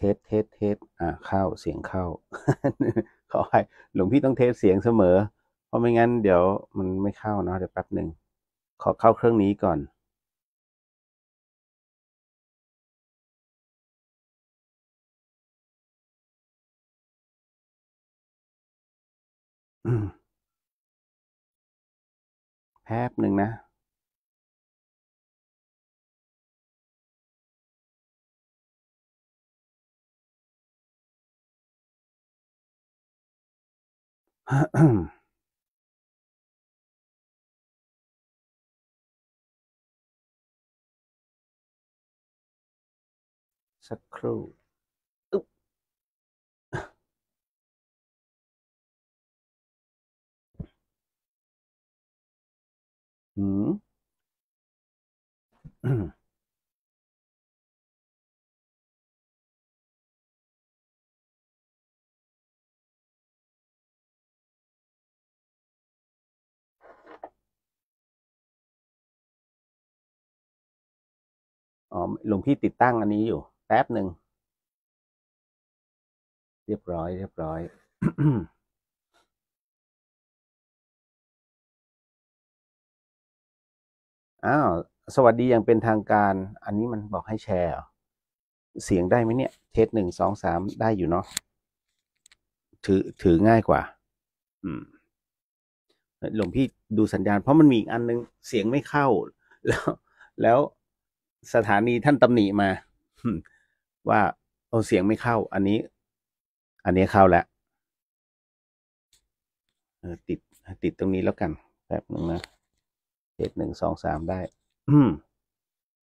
เทส เทส เทส อ่า เข้า เสียงเข้า ขอให้หลวงพี่ต้องเทสเสียงเสมอ เพราะไม่งั้นเดี๋ยวมันไม่เข้าเนาะเดี๋ยวแป๊บหนึ่งขอเข้าเครื่องนี้ก่อนแป๊บหนึ่งนะสักครู่อืมอ๋อ หลวงพี่ติดตั้งอันนี้อยู่ แป๊บหนึ่ง เรียบร้อย เรียบร้อย อ้าว สวัสดีอย่างเป็นทางการ อันนี้มันบอกให้แชร์ เสียงได้ไหมเนี่ย เทสหนึ่ง สองสามได้อยู่เนาะ ถือถือง่ายกว่า อืมหลวงพี่ดูสัญญาณเพราะมันมีอีกอันนึง เสียงไม่เข้า แล้วแล้วสถานีท่านตำหนิมา ว่าเอาเสียงไม่เข้า อันนี้ อันนี้เข้าแล้วติดติดตรงนี้แล้วกัน แป๊บหนึ่งนะเจ็ดหนึ่ง สองสามได้ อืม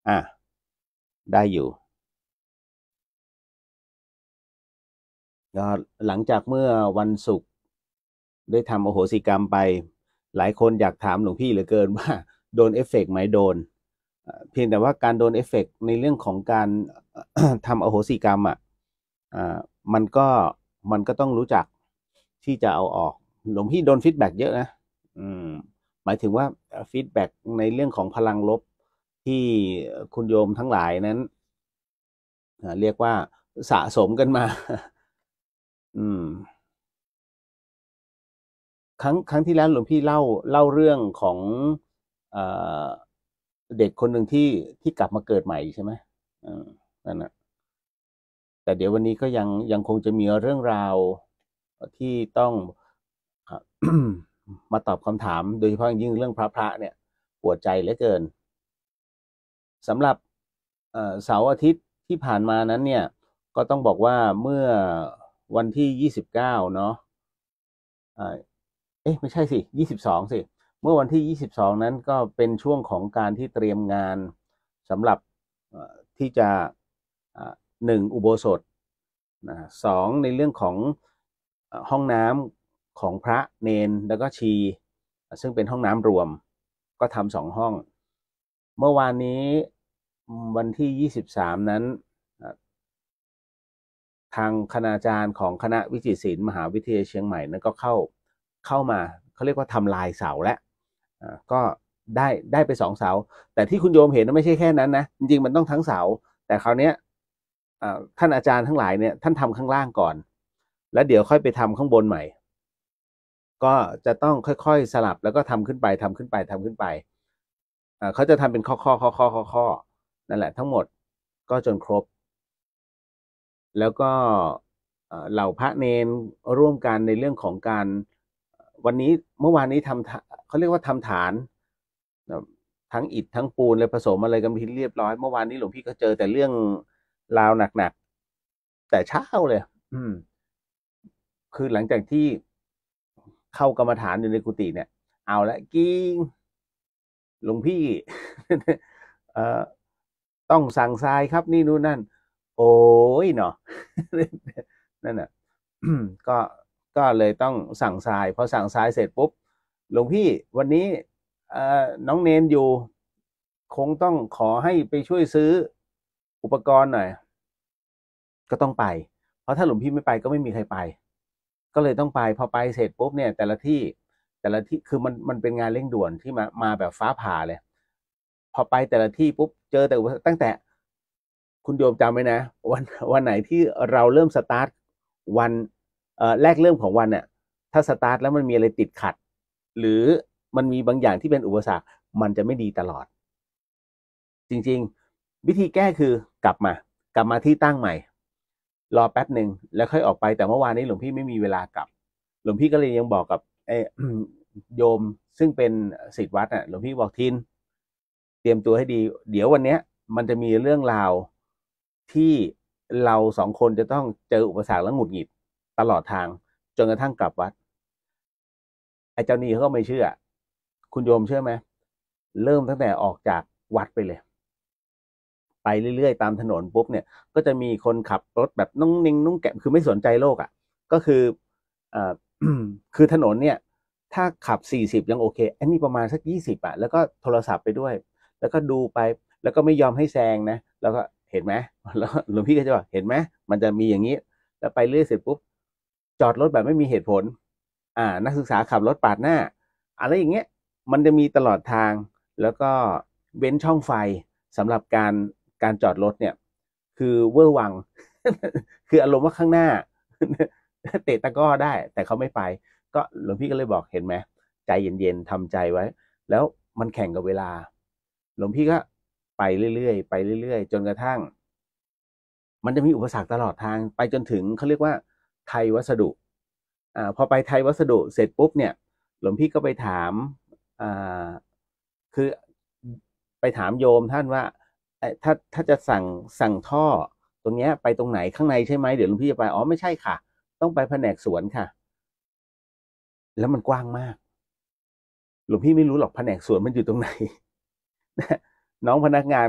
อ่ะ ได้อยู่ ก็หลังจากเมื่อวันศุกร์ได้ทำโอโหสิกรรมไป หลายคนอยากถามหลวงพี่เหลือเกินว่าโดนเอฟเฟกไหมโดนเพียงแต่ว่าการโดนเอฟเฟกในเรื่องของการทำอโหสิกรรม อ่ะมันก็มันก็ต้องรู้จักที่จะเอาออก หลวงพี่โดนฟีดแบ็เยอะนะหมายถึงว่าฟีดแบ็ในเรื่องของพลังลบที่คุณโยมทั้งหลายนั้น เรียกว่าสะสมกันมา อืม ครั้งครั้งที่แล้วหลวงพี่เล่าเล่าเรื่องของเอ่อเด็กคนหนึ่งที่ที่กลับมาเกิดใหม่ใช่ไหมอ่านั่นแหะแต่เดี๋ยววันนี้ก็ยังยังคงจะมีเรื่องราวที่ต้องมาตอบคำถามโดยเฉพาะยิ่งเรื่องพระพระเนี่ย ปวดใจเหลือเกินสำหรับเสาร์อาทิตย์ที่ผ่านมานั้นเนี่ยก็ต้องบอกว่าเมื่อวันที่ยี่สิบเก้าเนาะเอ๊ะไม่ใช่สิยี่สิบสองสิเมื่อวันที่ 22 นั้นก็เป็นช่วงของการที่เตรียมงานสำหรับที่จะหนึ่งอุโบสถ สองในเรื่องของห้องน้ำของพระเนน แล้วก็ชี ซึ่งเป็นห้องน้ำรวม ก็ทำสองห้อง เมื่อวานนี้วันที่ 23 นั้น ทางคณาจารย์ของคณะวิจิตรศิลป์มหาวิทยาลัยเชียงใหม่นั้นก็เข้าเข้ามา เขาเรียกว่าทำลายเสาและก็ได้ได้ไปสองเสาแต่ที่คุณโยมเห็นไม่ใช่แค่นั้นนะจริงๆมันต้องทั้งเสาแต่คราวนี้ท่านอาจารย์ทั้งหลายเนี่ย ท่านทำข้างล่างก่อน แล้วเดี๋ยวค่อยไปทำข้างบนใหม่ ก็จะต้องค่อยๆสลับ แล้วก็ทำขึ้นไปทำขึ้นไป ทำขึ้นไปเขาจะทำเป็นข้อข้อข้อข้อข้อข้อนั่นแหละ ทั้งหมดก็จนครบ แล้วก็เหล่าพระเนนร่วมกันในเรื่องของการวันนี้เมื่อวานนี้ทำเขาเรียกว่าทำฐานทั้งอิฐทั้งปูนเลยผสมอะไรกันพิเรียบร้อย เมื่อวานนี้หลวงพี่ก็เจอแต่เรื่องราวหนักๆ แต่เช้าเลย อืมคือหลังจากที่เข้ากรรมฐานอยู่ในกุฏิเนี่ย เอาละกิ้งหลวงพี่เอ่อ ต้องสั่งทรายครับนี่นู่นนั่น โอ้ยเนาะนั่นน่ะก็ก็เลยต้องสั่งทรายพอสั่งทรายเสร็จปุ๊บ หลวงพี่วันนี้น้องเนนอยู่คงต้องขอให้ไปช่วยซื้ออุปกรณ์หน่อยก็ต้องไป เพราะถ้าหลวงพี่ไม่ไปก็ไม่มีใครไป ก็เลยต้องไปพอไปเสร็จปุ๊บเนี่ย แต่ละที่แต่ละที่คือมันมันเป็นงานเร่งด่วนที่มามาแบบฟ้าผ่าเลย พอไปแต่ละที่ปุ๊บเจอแต่ตั้งแต่คุณโยมจำไว้นะ วันวันไหนที่เราเริ่มสตาร์ทวันแรกเริ่มของวันเนี่ย ถ้าสตาร์ทแล้วมันมีอะไรติดขัด หรือมันมีบางอย่างที่เป็นอุปสรรค มันจะไม่ดีตลอด จริง ๆ วิธีแก้คือกลับมา กลับมาที่ตั้งใหม่ รอแป๊บหนึ่งแล้วค่อยออกไป แต่เมื่อวานนี้หลวงพี่ไม่มีเวลากลับ หลวงพี่ก็เลยยังบอกกับโยม ซึ่งเป็นศิษย์วัดอ่ะ หลวงพี่บอกทินเตรียมตัวให้ดี เดี๋ยววันเนี้ยมันจะมีเรื่องราวที่เราสองคนจะต้องเจออุปสรรคและหงุดหงิดตลอดทางจนกระทั่งกลับวัดไอ้เจ้านี้เขาก็ไม่เชื่อ คุณโยมเชื่อไหมเริ่มตั้งแต่ออกจากวัดไปเลย ไปเรื่อยๆตามถนนปุ๊บเนี่ย ก็จะมีคนขับรถแบบนุ่งนิ่งนุ่งแกะคือไม่สนใจโลกอะ่ะ ก็คืออคือถนนเนี่ย ถ้าขับสี่สิบยังโอเค อันนี้ประมาณสักยี่สิบอ่ะ แล้วก็โทรศัพท์ไปด้วย แล้วก็ดูไป แล้วก็ไม่ยอมให้แซงนะ แล้วก็เห็นไหมแล้วหลวงพี่ก็จะบอกเห็นไหมมันจะมีอย่างนี้แล้วไปเรื่อยเสร็จปุ๊บจอดรถแบบไม่มีเหตุผล อ่า นักศึกษาขับรถปาดหน้า อะไรอย่างเงี้ย มันจะมีตลอดทาง แล้วก็เว้นช่องไฟสำหรับการการจอดรถเนี่ย คือเวอร์วัง คืออารมณ์ว่าข้างหน้า เตะตะก้อได้ แต่เขาไม่ไป ก็หลวงพี่ก็เลยบอกเห็นไหมใจเย็นๆทำใจไว้ แล้วมันแข่งกับเวลา หลวงพี่ก็ ไปเรื่อยๆไปเรื่อยๆ จนกระทั่ง มันจะมีอุปสรรคตลอดทาง ไปจนถึงเขาเรียกว่าไทยวัสดุ อ่า พอไปไทยวัสดุ เสร็จปุ๊บเนี่ย หลวงพี่ก็ไปถามอ่าคือ ไปถามโยมท่านว่าถ้าถ้าจะสั่ง สั่งท่อ ตรงนี้ไปตรงไหน ข้างในใช่ไหม เดี๋ยวหลวงพี่จะไป อ๋อ ไม่ใช่ค่ะ ต้องไปแผนกสวนค่ะ แล้วมันกว้างมาก หลวงพี่ไม่รู้หรอก แผนกสวนมันอยู่ตรงไหน น้องพนักงาน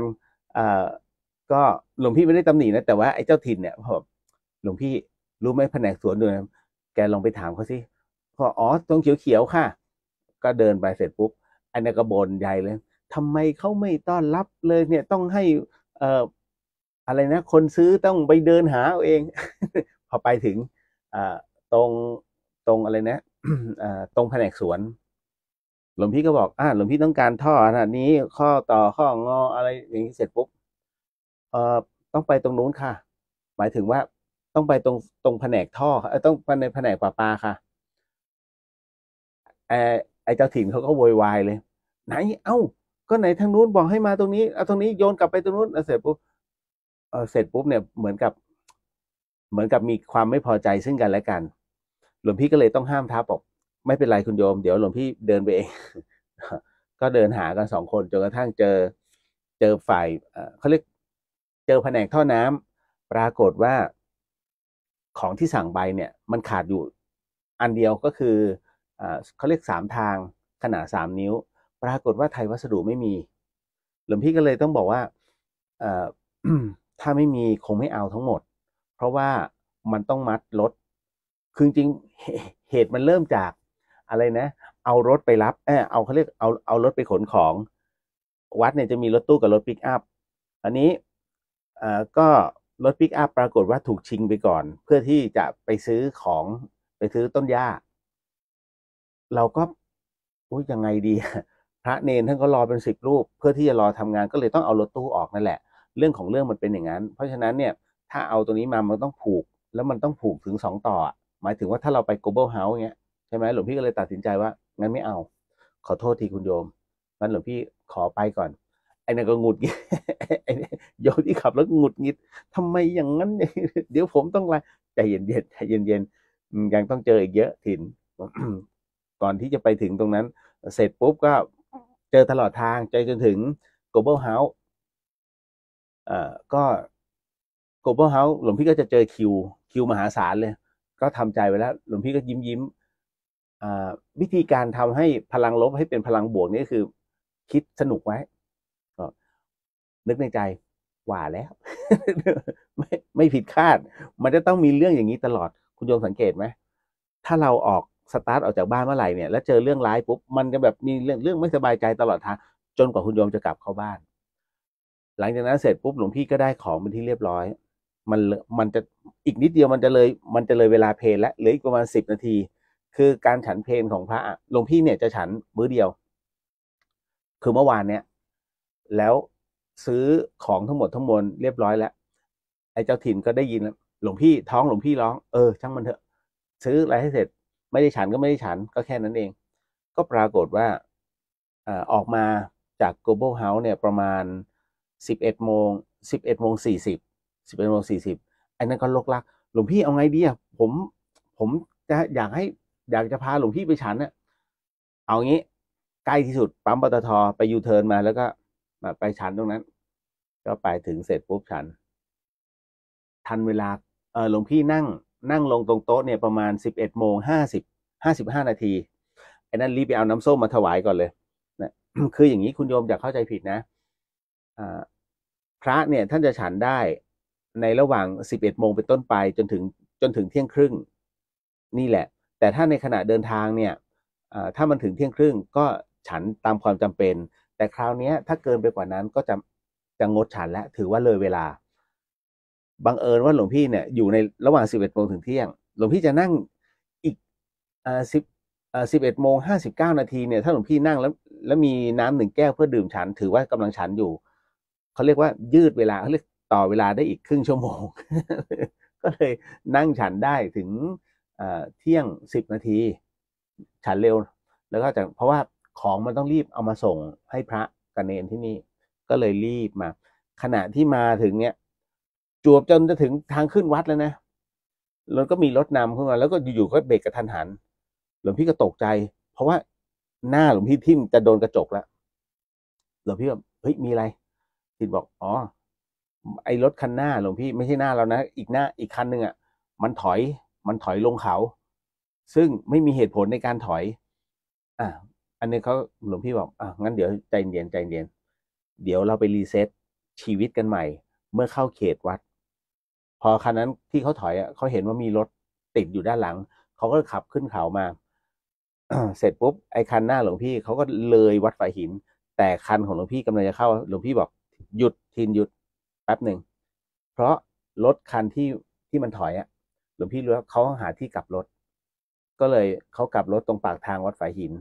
เอ่อก็หลวงพี่ไม่ได้ตำหนินะ แต่ว่าไอ้เจ้าถิ่นเนี่ยหลวงพี่รู้ไหมแผนกสวนด้นะแกลองไปถามเขาสิพออ๋อตรงเขียวๆค่ะ ก็เดินไปเสร็จปุ๊บอันนี้ก็บนใหญ่เลย ทำไมเขาไม่ต้อนรับเลย เนี่ย ต้องให้ เอ่ออะไรนะ คนซื้อต้องไปเดินหา เอาเองพอไปถึงอ่ตรงตรงอะไรนะอ่ตรงแผนกสวน หลวงพี่ก็บอกอ่าหลวงพี่ต้องการท่อขนาดนี้ ข้อต่อข้องออะไรอย่างนี้เสร็จปุ๊บ เอ่อต้องไปตรงนู้นค่ะ หมายถึงว่าต้องไปตรงตรงแผนกท่อ ต้องไปในแผนกปลาปลาค่ะไอไอเจ้าถิ่นเขาก็โวยวายเลย ไหนเอ้า ก็ไหนทางนู้นบอกให้มาตรงนี้เอาตรงนี้โยนกลับไปตรงนู้นเสร็จปุ๊บเออเสร็จปุ๊บเนี่ยเหมือนกับ เหมือนกับมีความไม่พอใจซึ่งกันและกัน หลวงพี่ก็เลยต้องห้ามทับบอก ไม่เป็นไรคุณโยมเดี๋ยวหลวงพี่เดินไปเองก็เดินหากันสองคนจนกระทั่งเจอ เจอฝ่ายเขาเรียกเจอแผนกท่อน้ำ ปรากฏว่าของที่สั่งไปเนี่ยมันขาดอยู่ อันเดียวก็คืออเขาเรียกสามทาง ขนาดสามนิ้ว ปรากฏว่าไทยวัสดุไม่มี หลวงพี่ก็เลยต้องบอกว่าถ้าไม่มีคงไม่เอาทั้งหมด เพราะว่ามันต้องมัดรถคือจริงเหตุมันเริ่มจากอะไรนะ เอารถไปรับ เออเอาเขาเรียกเอา เอารถไปขนของ วัดเนี่ยจะมีรถตู้กับรถปิกอัพอันนี้ก็รถปิกอัพปรากฏว่าถูกชิงไปก่อน เพื่อที่จะไปซื้อของไปซื้อต้นหญ้า เราก็โอ้ยยังไงดี พระเนนท่านก็รอเป็นสิบรูป เพื่อที่จะรอทำงานก็เลยต้องเอารถตู้ออกนั่นแหละ เรื่องของเรื่องมันเป็นอย่างนั้น เพราะฉะนั้นเนี่ย ถ้าเอาตัวนี้มามันต้องผูก แล้วมันต้องผูกถึงสองต่อ หมายถึงว่าถ้าเราไป global house เงี้ยใช่ไหมหลวงพี่ก็เลยตัดสินใจว่างั้นไม่เอา ขอโทษทีคุณโยมงั้นหลวงพี่ขอไปก่อนไอ้นั่นก็หงุดหงิดโยมที่ขับรถหงุดหงิด ทำไมอย่างนั้นเดี๋ยวผมต้องไรใจเย็นๆใจเย็นๆ ยังต้องเจออีกเยอะถิ่น ก่อนที่จะไปถึงตรงนั้น เสร็จปุ๊บก็เจอตลอดทางใจจนถึง global house อ่าก็ global house หลวงพี่ก็จะเจอคิวคิวมหาศาลเลย ก็ทำใจไว้แล้วหลวงพี่ก็ยิ้มยิ้มวิธีการทำให้พลังลบให้เป็นพลังบวกนี่คือคิดสนุกไว้นึกในใจหว่าแล้ว ไม่ไม่ผิดคาด มันจะต้องมีเรื่องอย่างนี้ตลอด คุณโยมสังเกตไหมถ้าเราออกสตาร์ทออกจากบ้านเมื่อไหร่เนี่ย แล้วเจอเรื่องร้ายปุ๊บมันจะแบบมีเรื่องเรื่องไม่สบายใจตลอดทางจนกว่าคุณโยมจะกลับเข้าบ้าน หลังจากนั้นเสร็จปุ๊บหลวงพี่ก็ได้ของเป็นที่เรียบร้อย มันมันจะอีกนิดเดียวมันจะเลย มันจะเลยเวลาเพลนและเหลืออีกประมาณสิบนาที คือการฉันเพลนของพระหลวงพี่เนี่ยจะฉันมื้อเดียว คือเมื่อวานเนี่ยแล้วซื้อของทั้งหมดทั้งมวลเรียบร้อยแล้ว ไอ้เจ้าถิ่นก็ได้ยินหลวงพี่ท้องหลวงพี่ร้อง เออ ช่างมันเถอะ ซื้ออะไรให้เสร็จไม่ได้ฉันก็ไม่ได้ฉันก็แค่นั้นเอง ก็ปรากฏว่าออกมาจาก Global House เนี่ย ประมาณ 11โมง11โมง40 11โมง40ไอ้นั่นก็ลกลัก หลวงพี่เอาไงดีอ่ะผมผมจะอยากให้อยากจะพาหลวงพี่ไปฉันเนี่ยเอางี้ ใกล้ที่สุดปั๊มปตทไปยูเทิร์นมาแล้วก็ไปฉันตรงนั้นก็ไปถึงเสร็จปุ๊บฉัน ทันเวลา เออหลวงพี่นั่ง นั่งลงตรงโต๊ะเนี่ยประมาณสิบเอ็ดโมงห้าสิบห้าสิบห้านาทีไอ้นั่นรีบไปเอาน้ำส้มมาถวายก่อนเลยนะคืออย่างนี้คุณโยมอย่าเข้าใจผิดนะอพระเนี่ยท่านจะฉันได้ในระหว่างสิบเอ็ดโมงเป็นต้นไป จนถึงจนถึงเที่ยงครึ่งนี่แหละ แต่ถ้าในขณะเดินทางเนี่ยถ้ามันถึงเที่ยงครึ่งก็ฉันตามความจำเป็น แต่คราวนี้ถ้าเกินไปกว่านั้นก็จะจะงดฉัน แล้วถือว่าเลยเวลาบังเอิญว่าหลวงพี่เนี่ยอยู่ในระหว่างสิบเอ็ดโมงถึงเที่ยง หลวงพี่จะนั่งอีกสิบสิบเอ็ดโมงห้าสิบเก้านาทีเนี่ย ถ้าหลวงพี่นั่งแล้ว แล้วมีน้ำหนึ่งแก้วเพื่อดื่มฉัน ถือว่ากำลังฉันอยู่เขาเรียกว่ายืดเวลาเขาเรียกต่อเวลาได้อีกครึ่งชั่วโมงก็เลยนั่งฉันได้ถึงเที่ยงสิบนาที ฉันเร็ว แล้วก็จากเพราะว่าของมันต้องรีบเอามาส่งให้พระกันเนนที่นี่ก็เลยรีบมา ขณะที่มาถึงเนี่ย จวบจนจะถึงทางขึ้นวัดแล้วนะแล้วก็มีรถนำขึ้นมาแล้วก็อยู่ๆก็เบรกกระทันหันหลวงพี่ก็ตกใจ เพราะว่าหน้าหลวงพี่ทิ่มจะโดนกระจกแล้วหลวงพี่แบบเฮ้ยมีอะไรทิดบอกอ๋อ ไอ้รถคันหน้าหลวงพี่ ไม่ใช่หน้าเรานะ อีกหน้าอีกคันหนึ่งอ่ะมันถอย มันถอยลงเขา ซึ่งไม่มีเหตุผลในการถอย อ่ะอันนี้เขาหลวงพี่บอกอ่ะงั้นเดี๋ยวใจเย็นใจเย็นเดี๋ยวเราไปรีเซ็ตชีวิตกันใหม่เมื่อเข้าเขตวัด พอคันนั้นที่เขาถอยอ่ะเขาเห็นว่ามีรถติดอยู่ด้านหลังเขาก็ขับขึ้นเขามาเสร็จปุ๊บไอ้คันหน้าหลวงพี่เขาก็เลยวัดฝ่ายหิน แต่คันของหลวงพี่กำลังจะเข้าหลวงพี่บอกหยุดทินหยุดแป๊บหนึ่งเพราะรถคันที่ที่มันถอยอ่ะหลวงพี่รู้ว่าเขาหาที่กลับรถ ก็เลยเขากลับรถตรงปากทางวัดฝ่ายหิน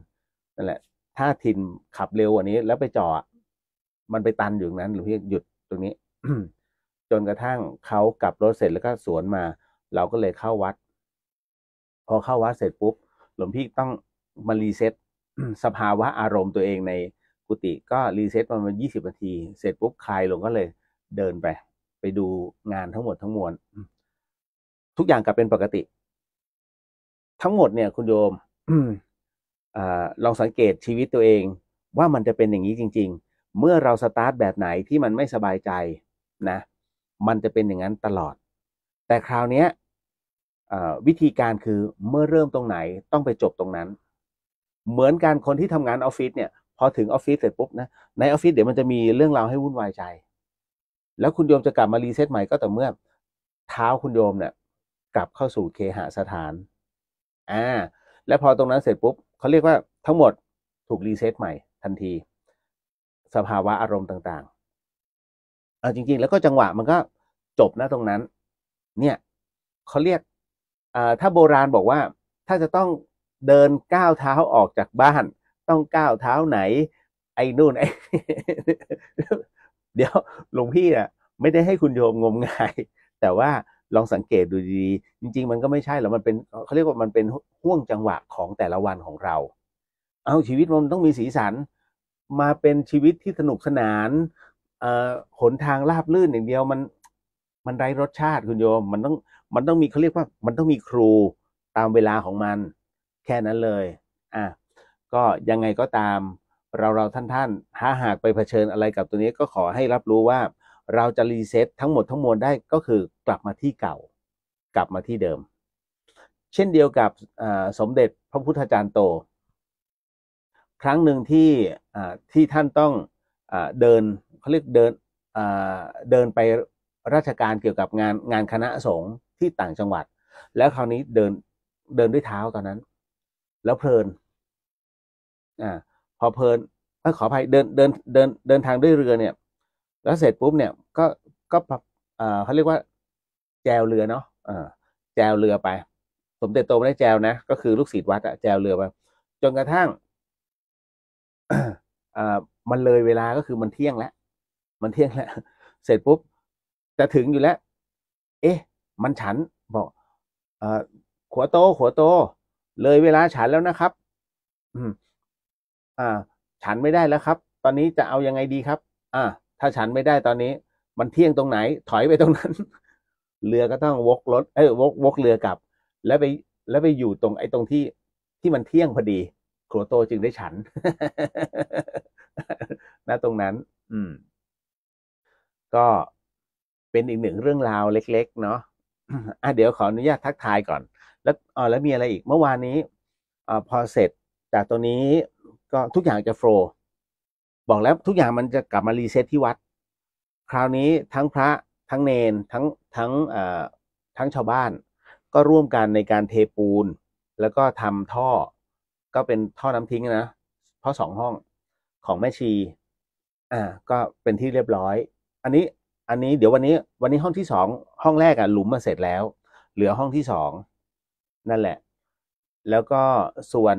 นั่นแหละ ถ้าทินขับเร็วกว่านี้ แล้วไปจอดมันไปตันอยู่ตรงนั้นหลวงพี่หยุดตรงนี้ จนกระทั่งเขากลับรถเสร็จแล้วก็สวนมา เราก็เลยเข้าวัด พอเข้าวัดเสร็จปุ๊บ หลวงพี่ต้องมารีเซ็ตสภาวะอารมณ์ตัวเองในกุฏิก็รีเซ็ตประมาณยี่สิบนาทีเสร็จปุ๊บคลายลงก็เลยเดินไปไปดูงานทั้งหมดทั้งมวลทุกอย่างกลับเป็นปกติ ทั้งหมดเนี่ย คุณโยมอลองสังเกตชีวิตตัวเองว่ามันจะเป็นอย่างนี้จริง ๆเมื่อเราสตาร์ทแบบไหนที่มันไม่สบายใจนะ มันจะเป็นอย่างนั้นตลอด แต่คราวนี้วิธีการคือเมื่อเริ่มตรงไหนต้องไปจบตรงนั้น เหมือนการคนที่ทำงานออฟฟิศเนี่ยพอถึงออฟฟิศเสร็จปุ๊บนะ ในออฟฟิศเดี๋ยวมันจะมีเรื่องราวให้วุ่นวายใจ แล้วคุณโยมจะกลับมารีเซ็ตใหม่ก็แต่เมื่อ เท้าคุณโยมเนี่ยกลับเข้าสู่เคหสถานอ่าและพอตรงนั้นเสร็จปุ๊บเขาเรียกว่าทั้งหมดถูกรีเซ็ตใหม่ ทันทีสภาวะอารมณ์ต่างๆ เอาจริง ๆ แล้วก็จังหวะมันก็จบนะตรงนั้น เนี่ยเขาเรียกถ้าโบราณบอกว่าถ้าจะต้องเดินก้าวเท้าออกจากบ้าน ต้องก้าวเท้าไหน ไอ้นู่นไอ้ เดี๋ยวหลวงพี่อ่ะไม่ได้ให้คุณโยมงมงายแต่ว่าลองสังเกตดูดีๆจริงๆมันก็ไม่ใช่หรอกมันเป็นเขาเรียกว่ามันเป็นห่วงจังหวะของแต่ละวันของเรา เอาชีวิตมันต้องมีสีสันมาเป็นชีวิตที่สนุกสนานเอ่อหนทางราบลื่นอย่างเดียวมันมันไร้รสชาติคุณโยมมันต้องมันต้องมีเขาเรียกว่ามันต้องมีครูตามเวลาของมันแค่นั้นเลยอ่ะก็ยังไงก็ตามเราเราท่านท่านถ้าหากไปเผชิญอะไรกับตัวนี้ก็ขอให้รับรู้ว่าเราจะรีเซ็ตทั้งหมดทั้งมวลได้ก็คือกลับมาที่เก่า กลับมาที่เดิม เช่นเดียวกับสมเด็จพระพุทธจารย์โตครั้งหนึ่งที่ที่ท่านต้องเดินเขาเรียกเดินเดินไปราชการเกี่ยวกับงานงานคณะสงฆ์ที่ต่างจังหวัด แล้วคราวนี้เดินเดินด้วยเท้าตอนนั้น แล้วเพลิน อ่า พอเพลินขออภัยเดินเดินเดินเดินทางด้วยเรือเนี่ย แล้วเสร็จปุ๊บเนี่ย ก็ก็เขาเรียกว่า แจวเรือเนาะแจวเรือไป สมเด็จโตไม่ได้แจวนะ ก็คือลูกศิษย์วัดอะแจวเรือไปจนกระทั่งมันเลยเวลาก็คือมันเที่ยงแล้ว มันเที่ยงแล้ว เสร็จปุ๊บ จะถึงอยู่แล้ว เอ๊ะ มันฉันบอกอขัวโตขัวโต เลยเวลาฉันแล้วนะครับ อืม อ่า ฉันไม่ได้แล้วครับ ตอนนี้จะเอายังไงดีครับ อ่าถ้าฉันไม่ได้ตอนนี้มันเที่ยงตรงไหน ถอยไปตรงนั้น เรือก็ต้องวกรถเอ้ยวกวกเรือกลับ แล้วไปแล้วไปอยู่ตรงไอ้ตรงที่ที่มันเที่ยงพอดีครัวโตจึงได้ฉันณตรงนั้น อืม ก็เป็นอีกหนึ่งเรื่องราวเล็กๆ เนาะอ่ะเดี๋ยวขออนุญาตทักทายก่อน แล้วอ๋อแล้วมีอะไรอีก เมื่อวานนี้อ่าพอเสร็จจากตัวนี้ก็ทุกอย่างจะโฟลบอกแล้วทุกอย่างมันจะกลับมารีเซ็ตที่วัด คราวนี้ทั้งพระทั้งเนน ทั้งทั้งอ่ทั้งชาวบ้าน ก็ร่วมกันในการเทปูนแล้วก็ทำท่อก็เป็นท่อน้ำทิ้งนะเพราะสองห้องของแม่ชี อ่า ก็เป็นที่เรียบร้อย อันนี้อันนี้ เดี๋ยววันนี้ วันนี้ห้องที่สองห้องแรกอะหลุมมาเสร็จแล้วเหลือห้องที่สองนั่นแหละ แล้วก็ส่วน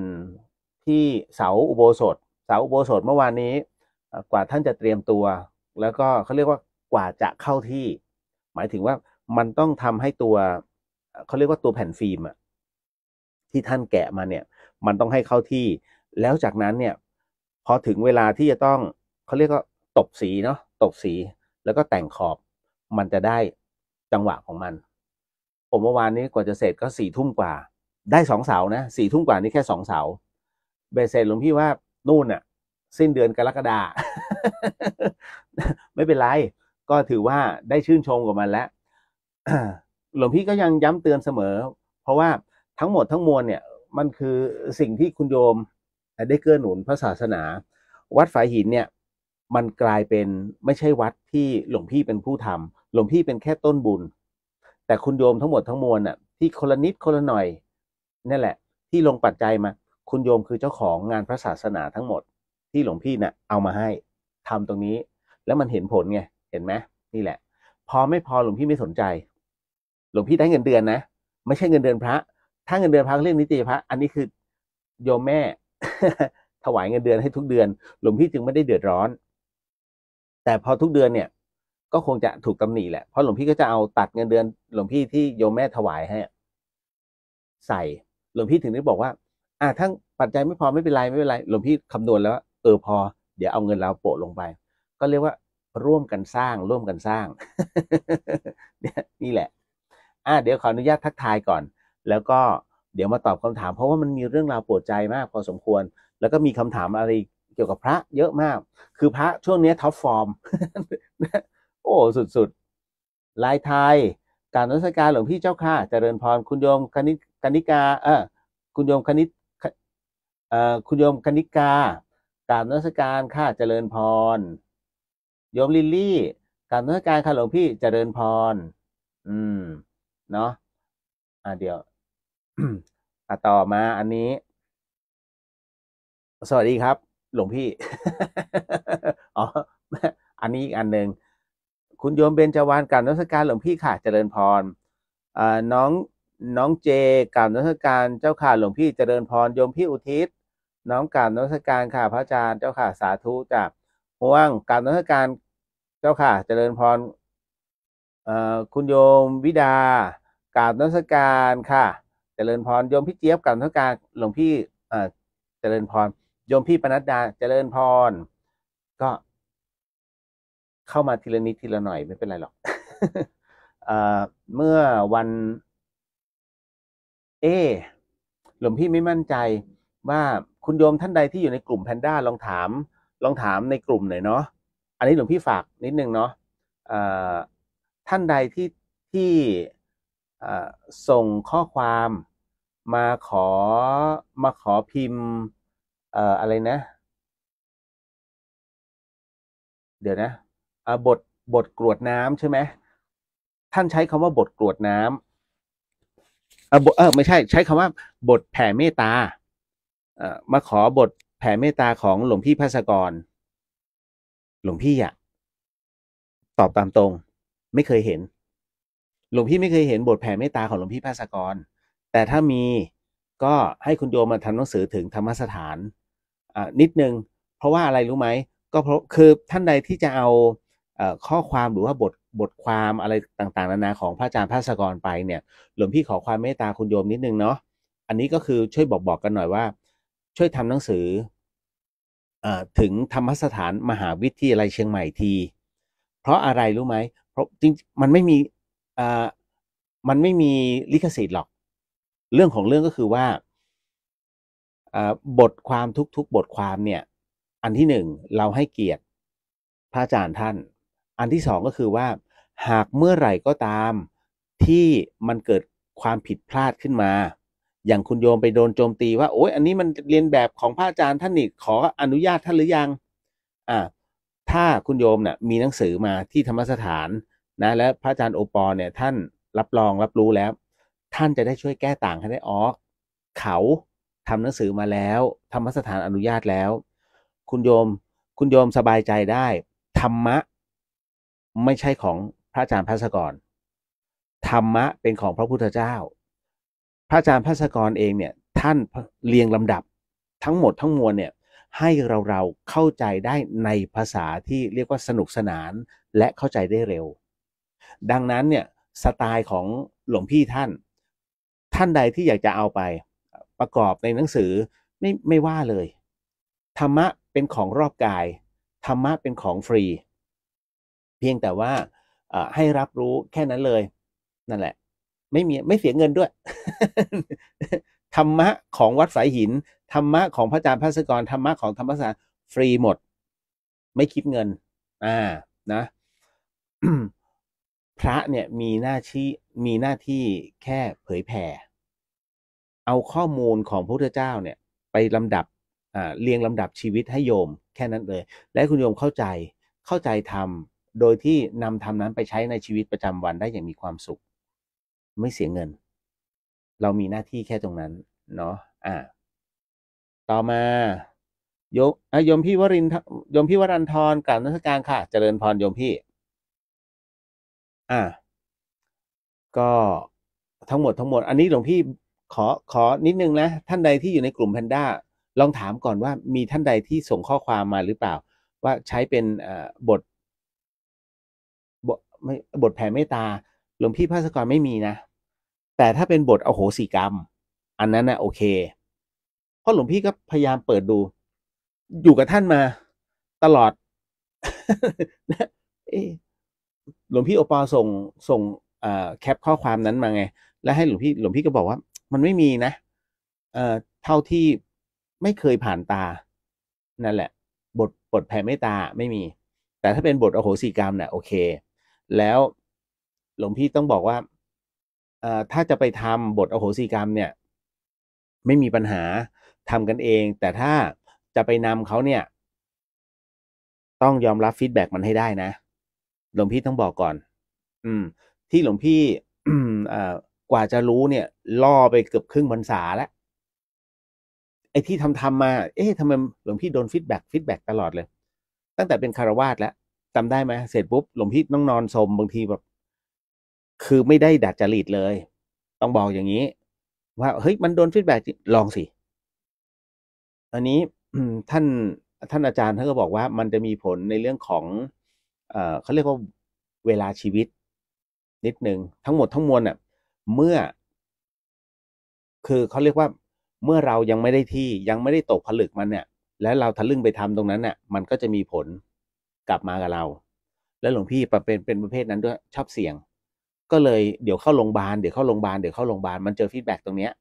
ที่เสาอุโบสถเสาอุโบสถเมื่อวานนี้ กว่าท่านจะเตรียมตัว แล้วก็เขาเรียกว่ากว่าจะเข้าที่ หมายถึงว่ามันต้องทำให้ตัวเขาเรียกว่าตัวแผ่นฟิล์มอะที่ท่านแกะมาเนี่ยมันต้องให้เข้าที่ แล้วจากนั้นเนี่ย พอถึงเวลาที่จะต้องเขาเรียกว่าตบสีเนาะตบสีแล้วก็แต่งขอบมันจะได้จังหวะของมัน ผมเมื่อวานนี้กว่าจะเสร็จก็สี่ทุ่มกว่า ได้สองเสานะสี่ทุ่มกว่านี่แค่สองเสาเบสเสร็จหลวงพี่ว่านู่นอะสิ้นเดือนกรกฎาไม่เป็นไร ก็ถือว่าได้ชื่นชมกับมันแล้วหลวงพี่ก็ยังย้ำเตือนเสมอ เพราะว่าทั้งหมดทั้งมวลเนี่ยมันคือสิ่งที่คุณโยมได้เกื้อหนุนพระศาสนา วัดฝายหินเนี่ย มันกลายเป็นไม่ใช่วัดที่หลวงพี่เป็นผู้ทำหลวงพี่เป็นแค่ต้นบุญ แต่คุณโยมทั้งหมดทั้งมวลน่ะที่คนละนิดคนละหน่อยนี่แหละ ที่ลงปัจจัยมาคุณโยมคือเจ้าของงานพระศาสนาทั้งหมดที่หลวงพี่นะ่ะเอามาให้ทำตรงนี้ แล้วมันเห็นผลไงเห็นไหมนี่แหละ พอไม่พอหลวงพี่ไม่สนใจหลวงพี่ได้เงินเดือนนะไม่ใช่เงินเดือนพระถ้าเงินเดือนพระเรียกนิติพระอันนี้คือโยมแม่ ถวายเงินเดือนให้ทุกเดือน หลวงพี่จึงไม่ได้เดือดร้อน แต่พอทุกเดือนเนี่ย ก็คงจะถูกตำหนิแหละเพราะหลวงพี่ก็จะเอาตัดเงินเดือนหลวงพี่ที่โยมแม่ถวายให้ใส่หลวงพี่ถึงได้บอกว่า อ่าทั้งปัจจัยไม่พอไม่เป็นไรไม่เป็นไรหลวงพี่คำนวณแล้วเออพอ เดี๋ยวเอาเงินเราโปะลงไป ก็เรียกว่า ร่วมกันสร้าง ร่วมกันสร้างนี่แหละ อ่าเดี๋ยวขออนุญาตทักทายก่อนแล้วก็เดี๋ยวมาตอบคำถาม เพราะว่ามันมีเรื่องราวปวดใจมากพอสมควร แล้วก็มีคำถามอะไรเกี่ยวกับพระเยอะมากคือพระช่วงนี้ท็อปฟอร์ม โอ้ สุดๆลายไทย การนัสการหลวงพี่เจ้าค่ะเจริญพรคุณโยมคณิกณิกาเออคุณโยมคณิเอ่อคุณโยมคณิกาการนัสการค่ะเจริญพรโยมลิลลี่ การนัสการค่ะหลวงพี่เจริญพร อืมเนาะอ่าเดี๋ยวอะต่อมา อันนี้ สวัสดีครับ หลวงพี่อ๋ออันนี้อีกอันหนึ่งคุณโยมเบญจวานกับนักสการหลวงพี่ค่ะเจริญพรน้องน้องเจกับนักสการเจ้าค่ะหลวงพี่เจริญพรโยมพี่อุทิศ น้องกับนักสการค่ะพระอาจารย์เจ้าค่ะสาธุจากห่วงกับนักสการเจ้าค่ะเจริญพรคุณโยมวิดากับนักสการค่ะจริญพรโยมพี่เจี๊ยบกับทากการหลวงพี่เอ่อเจริญพร โยมพี่ปนัดดาเจริญพร ก็ เข้ามาทีละนิดทีละหน่อยไม่เป็นไรหรอกเอ่อเมื่อวัน เอ หลวงพี่ไม่มั่นใจ ว่าคุณโยมท่านใดที่อยู่ในกลุ่มแพนด้า ลองถาม ลองถามในกลุ่มหน่อยเนาะอันนี้หลวงพี่ฝากนิดนึงเนาะท่านใดที่ที่ส่งข้อความมาขอมาขอพิมพ์ เอ่ออะไรนะ เดี๋ยวนะอบทบทกรวดน้ำใช่ไหมท่านใช้คำว่าบทกรวดน้ำเออบทเออไม่ใช่ ใช้คำว่า บทแผ่เมตตาเอ่อมาขอบทแผ่เมตตาของหลวงพี่พัสกรหลวงพี่อะตอบตามตรง ไม่เคยเห็นหลวงพี่ไม่เคยเห็น บทแผ่เมตตาของหลวงพี่พัสกรแต่ถ้ามีก็ให้คุณโยมมาทำหนังสือถึงธรรมสถานนิดนึง เพราะว่าอะไรรู้ไหมก็เพราะคือท่านใดที่จะเอาข้อความหรือว่าบทบทความอะไรต่าง ๆนานาของพระอาจารย์พระสกรไปเนี่ย หลวงพี่ขอความเมตตาคุณโยมนิดนึงเนาะอันนี้ก็คือช่วยบอกบอกกันหน่อยว่า ช่วยทำหนังสืออถึงธรรมสถานมหาวิทยาลัยเชียงใหม่ที เพราะอะไรรู้ไหมเพราะจริงมันไม่มีมันไม่มีลิขสิทธิ์หรอกเรื่องของเรื่องก็คือว่า บทความทุก ๆบทความเนี่ย อันที่หนึ่งเราให้เกียรติพระอาจารย์ท่าน อันที่สองก็คือว่าหากเมื่อไหร่ก็ตามที่มันเกิดความผิดพลาดขึ้นมา อย่างคุณโยมไปโดนโจมตีว่าโอ๊ยอันนี้มันเรียนแบบของพระอาจารย์ท่านนี่ขออนุญาตท่านหรือยังอ่าถ้าคุณโยมเนะ่ยมีหนังสือมาที่ธรรมสถานนะและพระอาจารย์โอปอเนี่ยท่านรับรองรับรู้แล้วท่านจะได้ช่วยแก้ต่างให้ได้ออก เขาทำหนังสือมาแล้วธรรมสถานอนุญาตแล้ว คุณโยมคุณโยมสบายใจได้ ธรรมะ ไม่ใช่ของพระอาจารย์พัสกรธรรมะเป็นของพระพุทธเจ้า พระอาจารย์พัสกรเองเนี่ยท่านเรียงลำดับทั้งหมดทั้งมวลเนี่ยให้เราเราเข้าใจได้ในภาษาที่เรียกว่าสนุกสนานและเข้าใจได้เร็ว ดังนั้นเนี่ยสไตล์ของหลวงพี่ท่านท่านใดที่อยากจะเอาไปประกอบในหนังสือ ไม่ไม่ว่าเลยธรรมะเป็นของรอบกายธรรมะเป็นของฟรี เพียงแต่ว่าให้รับรู้แค่นั้นเลย นั่นแหละ ไม่มีไม่เสียเงินด้วย ธรรมะของวัดสายหินธรรมะของพระอาจารย์พระสกรธรรมะของธรรมศาสตร์ฟรีหมด ไม่คิดเงิน อ่านะพระเนี่ยมีหน้าที่มีหน้าที่แค่เผยแผ่เอาข้อมูลของพระพุทธเจ้าเนี่ยไปลำดับเรียงลำดับชีวิต ให้โยม แค่นั้นเลย และคุณโยมเข้าใจ เข้าใจธรรมโดยที่นำธรรมนั้นไปใช้ในชีวิตประจำวันได้อย่างมีความสุข ไม่เสียเงิน เรามีหน้าที่แค่ตรงนั้น เนาะ อ่า ต่อมา โยมโยมพี่ วรินโยม พี่ วรันทรกล่าวนักการค่ะ เจริญพรโยมพี่ อ่า ก็ทั้งหมดทั้งหมด อันนี้หลวงพี่ขอขอนิดนึงนะ ท่านใดที่อยู่ในกลุ่มแพนด้า ลองถามก่อนว่ามีท่านใดที่ส่งข้อความมาหรือเปล่า ว่าใช้เป็นบท บทไม่บทแผ่เมตตา หลวงพี่พะสกรไม่มีนะ แต่ถ้าเป็นบทอโหสิกรรม อันนั้นนะโอเคเพราะหลวงพี่ก็พยายามเปิดดู อยู่กับท่านมาตลอดหลวงพี่โอปอส่งส่งแคปข้อความนั้นมาไง แล้วให้หลวงพี่ หลวงพี่ก็บอกว่ามันไม่มีนะ เอ่อ เท่าที่ไม่เคยผ่านตา นั่นแหละ บทบทแผ่เมตตา ไม่มี แต่ถ้าเป็นบทอโหสิกรรมเนะ่ยโอเค แล้วหลวงพี่ต้องบอกว่า เอ่อ ถ้าจะไปทำบทอโหสิกรรมเนี่ย ไม่มีปัญหาทำกันเอง แต่ถ้าจะไปนำเขาเนี่ย ต้องยอมรับฟีดแบ็กมันให้ได้นะ หลวงพี่ต้องบอกก่อน อืม ที่หลวงพี่อ่กว่าจะรู้เนี่ยล่อไปเกือบครึ่งพรรษาแล้วไอ้ที่ทำทำมา เอ๊ะทำไมหลวงพี่โดนฟีดแบ็กฟีดแบ็กตลอดเลย ตั้งแต่เป็นคารวาสแล้วจำได้ไหมเสร็จปุ๊บ หลวงพี่ต้องนอนสมบางทีแบบ คือไม่ได้ดัดจริตเลย ต้องบอกอย่างนี้ ว่าเฮ้ยมันโดนฟีดแบ็กลองสิอันนี้ท่านท่านอาจารย์ท่านก็บอกว่า มันจะมีผลในเรื่องของ เอเขาเรียกว่าเวลาชีวิต นิดหนึ่งทั้งหมดทั้งมวลอ่ะเมื่อ คือเขาเรียกว่าเมื่อเรายังไม่ได้ที่ยังไม่ได้ตกผลึกมันเนี่ย แล้วเราทะลึ่งไปทำตรงนั้นเนี่ยมันก็จะมีผลกลับมากับเรา แล้วหลวงพี่เป็นเป็นประเภทนั้นด้วยชอบเสี่ยงก็เลยเดี๋ยวเข้าโรงพยาบาลเดี๋ยวเข้าโรงพยาบาลเดี๋ยวเข้าโรงพยาบาลมันเจอฟีดแบ็ตรงเนี้ย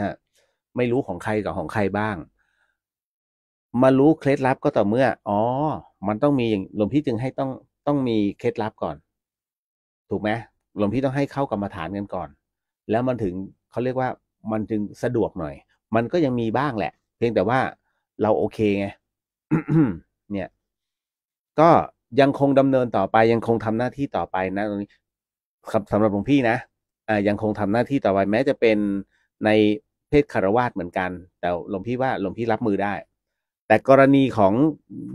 นะไม่รู้ของใครกับของใครบ้าง มารู้เคล็ดลับก็ต่อเมื่อ อ๋อ มันต้องมีอย่างหลวงพี่จึงให้ต้องต้องมีเคล็ดลับก่อน ถูกไหมหลวงพี่ต้องให้เข้ากรรมฐานกันก่อนแล้วมันถึงเขาเรียกว่า มันถึงสะดวกหน่อย มันก็ยังมีบ้างแหละ เพียงแต่ว่าเราโอเคไง เนี่ย ก็ยังคงดำเนินต่อไปยังคงทำหน้าที่ต่อไปนะตรงนี้สำหรับหลวงพี่นะอ่ายังคงทำหน้าที่ต่อไป แม้จะเป็นในเพศคารวาสเหมือนกัน แต่หลวงพี่ว่าหลวงพี่รับมือได้แต่กรณีของ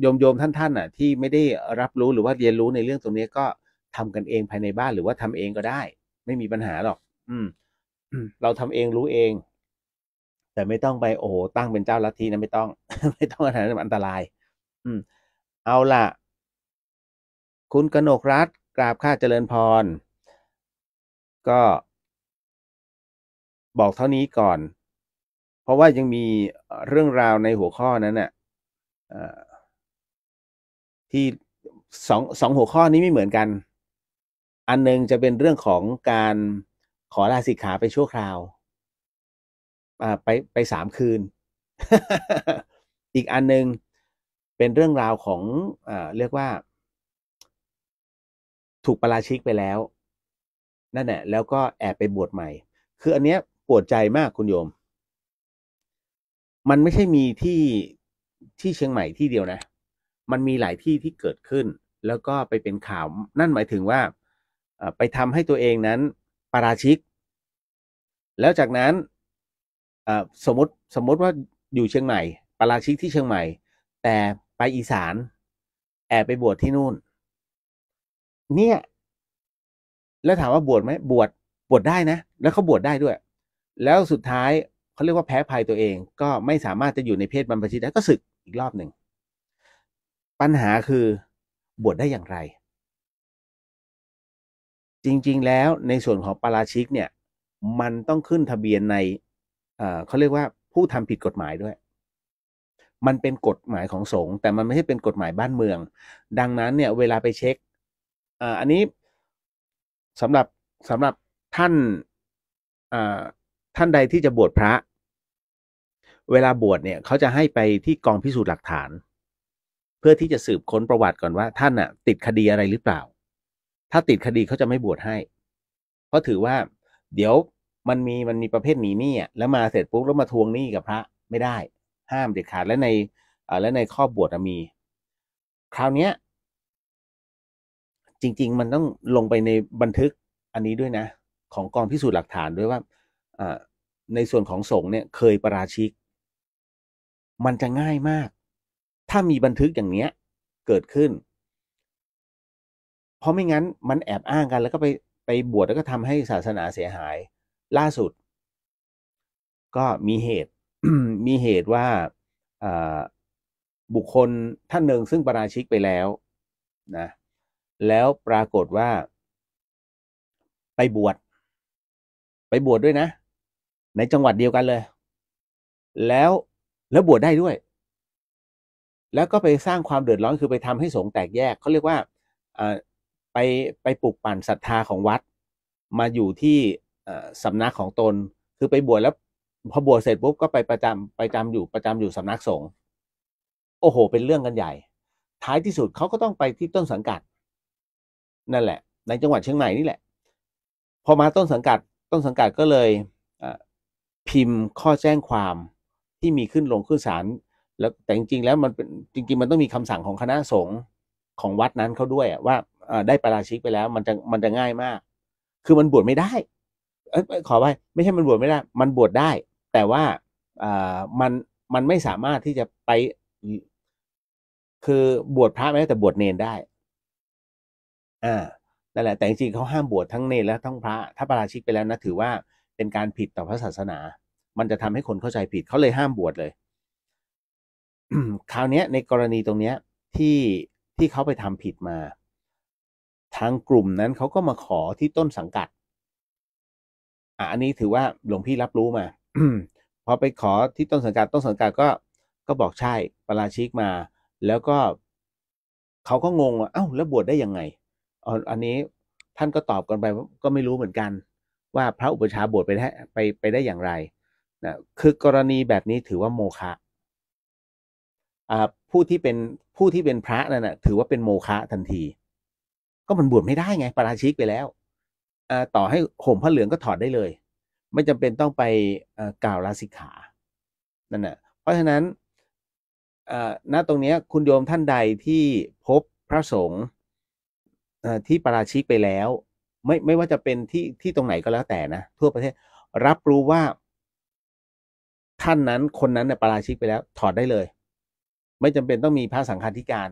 โยมโยมท่านท่านอ่ะ ที่ไม่ได้รับรู้หรือว่าเรียนรู้ในเรื่องตรงนี้ก็ทำกันเองภายในบ้านหรือว่าทำเองก็ได้ไม่มีปัญหาหรอกอืมเราทำเองรู้เอง แต่ไม่ต้อง ไป โอ้ตั้งเป็นเจ้าลัทธินะไม่ต้อง ไม่ต้องอะไรนันอันตราย อืม เอาล่ะ คุณกนกรัฐกราบข้าเจริญพร ก็ บอกเท่านี้ก่อน เพราะว่ายังมีเรื่องราวในหัวข้อนั้นเนี่ยที่สองสองหัวข้อนี้ไม่เหมือนกัน อันนึงจะเป็นเรื่องของการขอลาสิกขาไปชั่วคราวไปไปสามคืน อีกอันหนึงเป็นเรื่องราวของเอเรียกว่า ถูกประราชิกไปแล้ว นั่นแหละแล้วก็แอบไปบวชใหม่ คืออันเนี้ยปวดใจมากคุณโยม มันไม่ใช่มีที่ที่เชียงใหม่ที่เดียวนะ มันมีหลายที่ที่เกิดขึ้น แล้วก็ไปเป็นข่าว นั่นหมายถึงว่าไปทำให้ตัวเองนั้นปาราชิก แล้วจากนั้นสมมติสมมติว่าอยู่เชียงใหม่ปาราชิกที่เชียงใหม่ แต่ไปอีสานแอบไปบวชที่นู่น เนี่ย แล้วถามว่าบวชไหมบวชบวชได้นะแล้วเขาบวชได้ด้วย แล้วสุดท้ายเขาเรียกว่าแพ้ภัยตัวเองก็ไม่สามารถจะอยู่ในเพศบรรพชิตได้ก็ศึกอีกรอบหนึ่ง ปัญหาคือบวชได้อย่างไรจริง ๆ แล้วในส่วนของปราชิกเนี่ย มันต้องขึ้นทะเบียนในเขาเรียกว่าผู้ทำผิดกฎหมายด้วย มันเป็นกฎหมายของสงฆ์แต่มันไม่ใช่เป็นกฎหมายบ้านเมือง ดังนั้น เนี่ย เวลาไปเช็คอันนี้สำหรับสำหรับท่านท่านใดที่จะบวชพระเวลาบวชเนี่ยเขาจะให้ไปที่กองพิสูจน์หลักฐาน เพื่อที่จะสืบค้นประวัติก่อน ว่า ท่านอะติดคดีอะไรหรือเปล่าถ้าติดคดีเขาจะไม่บวชให้ เพราะถือว่าเดี๋ยวมันมีมันมีประเภทหนีหนี้อ่ะแล้วมาเสร็จปุ๊บแล้วมาทวงหนี้กับพระไม่ได้ห้ามเด็ดขาดและในและในข้อบวชมี คราวเนี้ย จริง ๆ มันต้องลงไปในบันทึกอันนี้ด้วยนะของกองพิสูจน์หลักฐานด้วยว่าในส่วนของสงฆ์เนี่ยเคยประราชิก มันจะง่ายมาก ถ้ามีบันทึกอย่างเนี้ย เกิดขึ้นเพราะไม่งั้นมันแอบอ้างกันแล้วก็ไปไปบวชแล้วก็ทำให้ศาสนาเสียหาย ล่าสุด ก็มีเหตุมีเหตุว่าบุคคลท่านหนึ่งซึ่งประราชิกไปแล้วนะ แล้วปรากฏว่า ไปบวชไปบวชดด้วยนะ ในจังหวัดเดียวกันเลย แล้วแล้วบวชได้ด้วย แล้วก็ไปสร้างความเดือดร้อนคือไปทำให้สงฆ์แตกแยกเขาเรียกว่าไปไปปลุกปั่นศรัทธาของวัด มาอยู่ที่สำนักของตนคือไปบวชแล้วพอบวชเสร็จปุ๊บก็ไปประจำ ไปจำอยู่ประจำอยู่สำนักสงฆ์โอ้โห เป็นเรื่องกันใหญ่ ท้ายที่สุดเขาก็ต้องไปที่ต้นสังกัด นั่นแหละในจังหวัดเชียงใหม่นี่แหละ พอมาต้นสังกัดต้นสังกัดก็เลยพิมพ์ข้อแจ้งความที่มีขึ้นลงขึ้นศาลแล้วแต่จริงๆแล้วมันเป็นจริงๆ มันต้องมีคำสั่งของคณะสงฆ์ของวัดนั้นเขาด้วยว่าได้ปาราชิกไปแล้วมันจะมันจะง่ายมาก คือมันบวชไม่ได้ เอขอไปไม่ใช่มันบวชไม่ได้มันบวชได้ แต่ว่าอมันมันไม่สามารถที่จะไป คือบวชพระไม่ได้แต่บวชเนนได้อ่านั่นแหละ แต่จริงๆเขาห้ามบวชทั้งเนรและทั้งพระถ้าปะราชิกไปแล้ว นะถือว่าเป็นการผิดต่อพระศาสนา มันจะทำให้คนเข้าใจผิดเขาเลยห้ามบวชเลยคราวนี้ในกรณีตรงเนี้ย ที่ที่เขาไปทำผิดมาทางกลุ่มนั้นเขาก็มาขอที่ต้นสังกัดอ่ะอันนี้ถือว่าหลวงพี่รับรู้มา พอไปขอที่ต้นสังกัดต้นสังกัดก็ก็บอกใช่ประราชิกมา แล้วก็เขาก็งงว่าเอ้า แล้วบวชได้ยังไงอันนี้ท่านก็ตอบกันไปก็ไม่รู้เหมือนกัน ว่าพระอุปชาบวชไปได้ไปไปได้อย่างไรนะคือกรณีแบบนี้ถือว่าโมฆะผู้ที่เป็นผู้ที่เป็นพระนั่นนะถือว่าเป็นโมฆะทันทีก็มันบวชไม่ได้ไงปราชิกไปแล้วต่อให้ห่มผ้าเหลืองก็ถอดได้เลย ไม่จำเป็นต้องไปกล่าวลาสิกขานั่นนะเพราะฉะนั้นณตรงนี้คุณโยมท่านใดที่พบพระสงฆ์ที่ปราชิกไปแล้ว ไม่ไม่ว่าจะเป็นที่ที่ตรงไหนก็แล้วแต่นะทั่วประเทศรับรู้ว่าท่านนั้นคนนั้นเนี่ยปราชิกไปแล้วถอดได้เลยไม่จำเป็นต้องมีพระสังฆาธิการ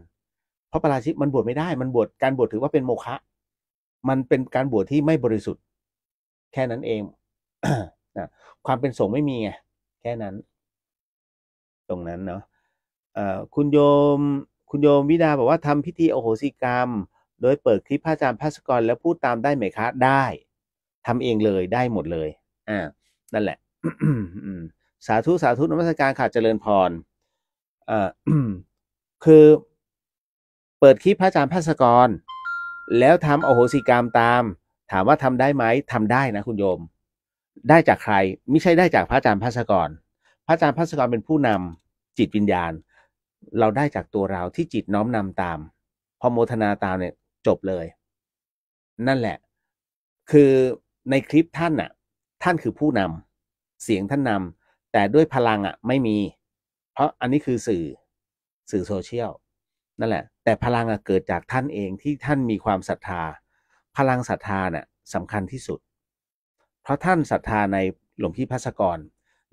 ราะประราชิกมันบวชไม่ได้ มันบวชการบวชถือว่าเป็นโมฆะมันเป็นการบวชที่ไม่บริสุทธิ์ แค่นั้นเองนะความเป็นสงฆ์ไม่มีไงแค่นั้น ตรงนั้นเนาะคุณโยม คุณโยมวิดาบอกว่าทำพิธีโอโหสิกรรมโดยเปิดคลิปพระอาจารย์พัสกรแล้วพูดตามได้ไหมคะได้ ทำเองเลยได้หมดเลย อ่านั่นแหละ สาธุสาธุนมัสการค่ะเจริญพรอ่าคือปิดคลิปพระอาจารย์พัสกร แล้วทำโอโหสิกรรมตาม ถามว่าทำได้ไหมทำได้นะคุณโยม ได้จากใครไม่ใช่ได้จากพระอาจารย์พัสกร พระอาจารย์พัสกรเป็นผู้นำ จิตวิญญาณ เราได้จากตัวเราที่จิตน้อม นำ ตามพอโมทนาตามเนี่ยจบเลย นั่นแหละคือในคลิปท่านน่ะท่านคือผู้นำ เสียงท่านนำ แต่ด้วยพลังอ่ะไม่มี เพราะอันนี้คือสื่อสื่อโซเชียลนั่นแหละ แต่พลังเกิดจากท่านเองที่ท่านมีความศรัทธา พลังศรัทธาเนี่ยสำคัญที่สุด เพราะท่านศรัทธาในหลวงพี่พัสกร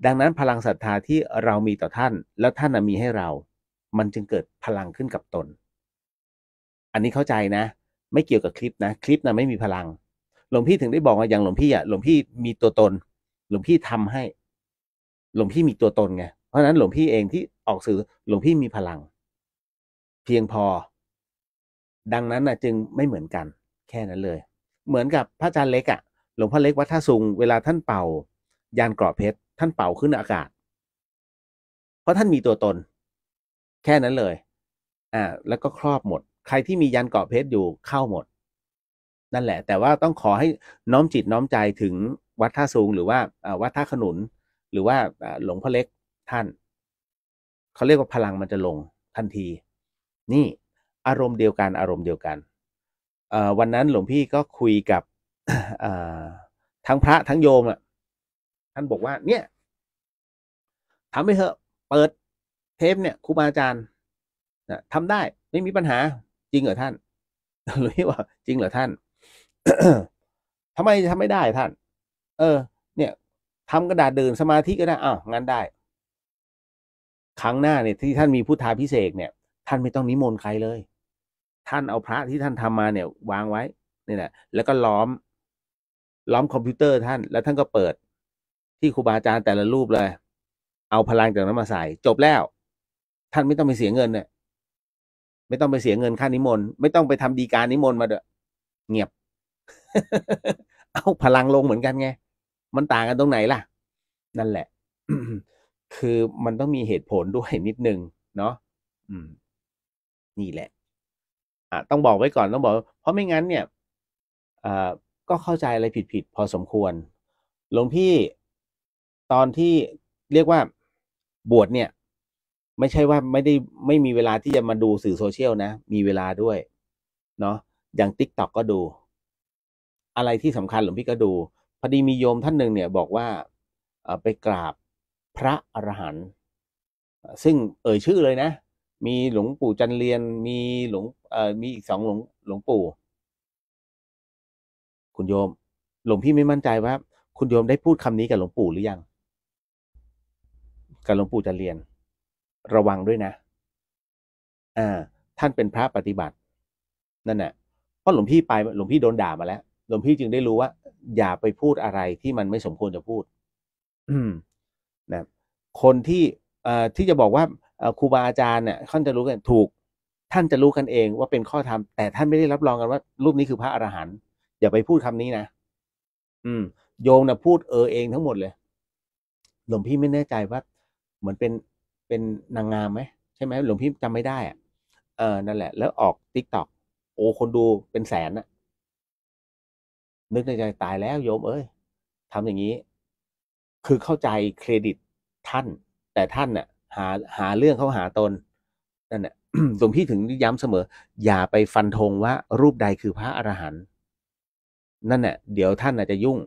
ดังนั้นพลังศรัทธาที่เรามีต่อท่าน แล้วท่านมีให้เรา มันจึงเกิดพลังขึ้นกับตน อันนี้เข้าใจนะ ไม่เกี่ยวกับคลิปนะ คลิปนะไม่มีพลัง หลวงพี่ถึงได้บอกว่าอย่างหลวงพี่อะหลวงพี่มีตัวตน หลวงพี่ทำให้ หลวงพี่มีตัวตนไง เพราะนั้นหลวงพี่เองที่ออกสื่อ หลวงพี่มีพลังเพียงพอ ดังนั้นนะจึงไม่เหมือนกัน แค่นั้นเลย เหมือนกับพระอาจารย์เล็กอะ่ะหลวงพ่อเล็กวัดท่าสุงเวลาท่านเป่ายานกรอบเพชร ท่านเป่าขึ้นอากาศ เพราะท่านมีตัวตน แค่นั้นเลยอ่าแล้วก็ครอบหมด ใครที่มียานกรอบเพชรอยู่เข้าหมด นั่นแหละ แต่ว่าต้องขอให้น้อมจิตน้อมใจถึงวัดท่าสูง หรือว่าวัดท่าขนุน หรือว่าหลวงพ่อเล็กท่านเขาเรียกว่าพลังมันจะลง ทันทีนี่อารมณ์เดียวกันอารมณ์เดียวกันวันนั้นหลวงพี่ก็คุยกับทั้งพระทั้งโยมอ่ะ ท่านบอกว่า เนี่ยทำไปเถอะ เปิด เทปเนี่ยครูบาอาจารย์นะทำได้ ไม่ มีปัญหา จริงเหรอท่านหรือว่า จริงเหรอท่านทำไมทำไม่ ได้ท่าน เออ เนี่ยทำกระดาษเดินสมาธิก็ได้อ้าวงั้นได้ ครั้งหน้าเนี่ยที่ท่านมีพุทธาพิเศษเนี่ยท่านไม่ต้องนิมนต์ใครเลย ท่านเอาพระที่ท่านทำมาเนี่ย วางไว้นี่แหละ แล้วก็ล้อม ล้อมคอมพิวเตอร์ท่าน แล้ว ท่านก็เปิด ที่ครูบาอาจารย์แต่ละรูปเลย เอาพลังจากนั้นมาใส่ จบแล้ว ท่านไม่ต้องไปเสียเงินเนี่ยไม่ต้องไปเสียเงินค่านิมนต์ ไม่ต้องไปทำดีการนิมนต์มาเด้อเงียบ เอาพลังลงเหมือนกันไง มันต่างกันตรงไหนล่ะ นั่นแหละ คือมันต้องมีเหตุผลด้วยนิดนึง เนาะอืมนี่แหละ อ่ะต้องบอกไว้ก่อนต้องบอก เพราะไม่งั้นเนี่ยอ่าก็เข้าใจอะไรผิดๆ พอสมควร หลวงพี่ ตอนที่เรียกว่าบวชเนี่ย ไม่ใช่ว่าไม่ได้ไม่มีเวลาที่จะมาดูสื่อโซเชียลนะ มีเวลาด้วย เนาะอย่างติ๊กต็อกก็ดู อะไรที่สำคัญหลวงพี่ก็ดู พอดีมีโยมท่านหนึ่งเนี่ยบอกว่าไปกราบพระอรหันต์ ซึ่งเอ่ยชื่อเลยนะมีหลวงปู่จันเรียนมีหลวงเอ่อมีอีกสองหลวงหลวงปู่ คุณโยม หลวงพี่ไม่มั่นใจว่าคุณโยมได้พูดคำนี้กับหลวงปู่หรือยังกับหลวงปู่จันเรียน ระวังด้วยนะอ่าท่านเป็นพระปฏิบัตินั่นแหละเพราะหลวงพี่ไปหลวงพี่โดนด่ามาแล้วหลวงพี่จึงได้รู้ว่า อย่าไปพูดอะไรที่มันไม่สมควรจะพูดนะคนที่เอ่อที่จะบอกว่าครูบาอาจารย์เนี่ยท่านจะรู้กันถูกท่านจะรู้กันเองว่าเป็นข้อธรรมแต่ท่านไม่ได้รับรองกันว่ารูปนี้คือพระอรหันต์อย่าไปพูดคำนี้นะอืม โยมนะพูดเออเองทั้งหมดเลย หลวงพี่ไม่แน่ใจว่าเหมือนเป็นเป็นนางงามไหมใช่ไหม หลวงพี่จำไม่ได้อะเออนั่นแหละ แล้วออกติ๊กต็อกโอ้ คนดูเป็นแสนนะนึกในใจตายแล้ว โยมเอ้ยทำอย่างนี้ คือเข้าใจเครดิตท่าน แต่ท่านเนี่ยหาหาเรื่องเขาหาตน นั่นแหละหลวงพี่ถึง ย้ำเสมอ อย่าไปฟันธงว่า รูปใดคือพระ อรหันต์นั่นแหละเดี๋ยวท่าน อาจจะยุ่ง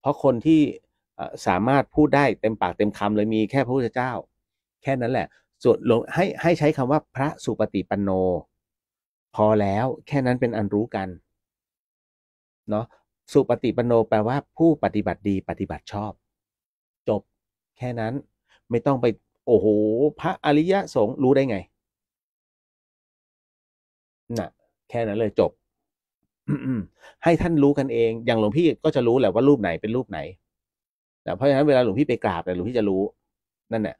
เพราะคนที่สามารถพูดได้เต็มปากเต็ม คำ เลยมีแค่ พระ พุทธเจ้า แค่นั้นแหละส่วนหลวงให้ให้ใช้คำว่า พระ สุปฏิปันโน พอแล้วแค่นั้นเป็นอันรู้กันเนาะสุปฏิปันโนแปลว่าผู้ปฏิบัติดีปฏิบัติชอบ จบ แค่นั้นไม่ต้องไปโอ้โหพระอริยะสงฆ์รู้ได้ไงนะแค่นั้นเลยจบให้ท่านรู้กันเอง อย่างหลวงพี่ก็จะรู้แหละว่ารูปไหนเป็นรูปไหนนะเพราะฉะนั้นเวลาหลวงพี่ไปกราบเนี่ยหลวงพี่จะรู้ นั่นแหละ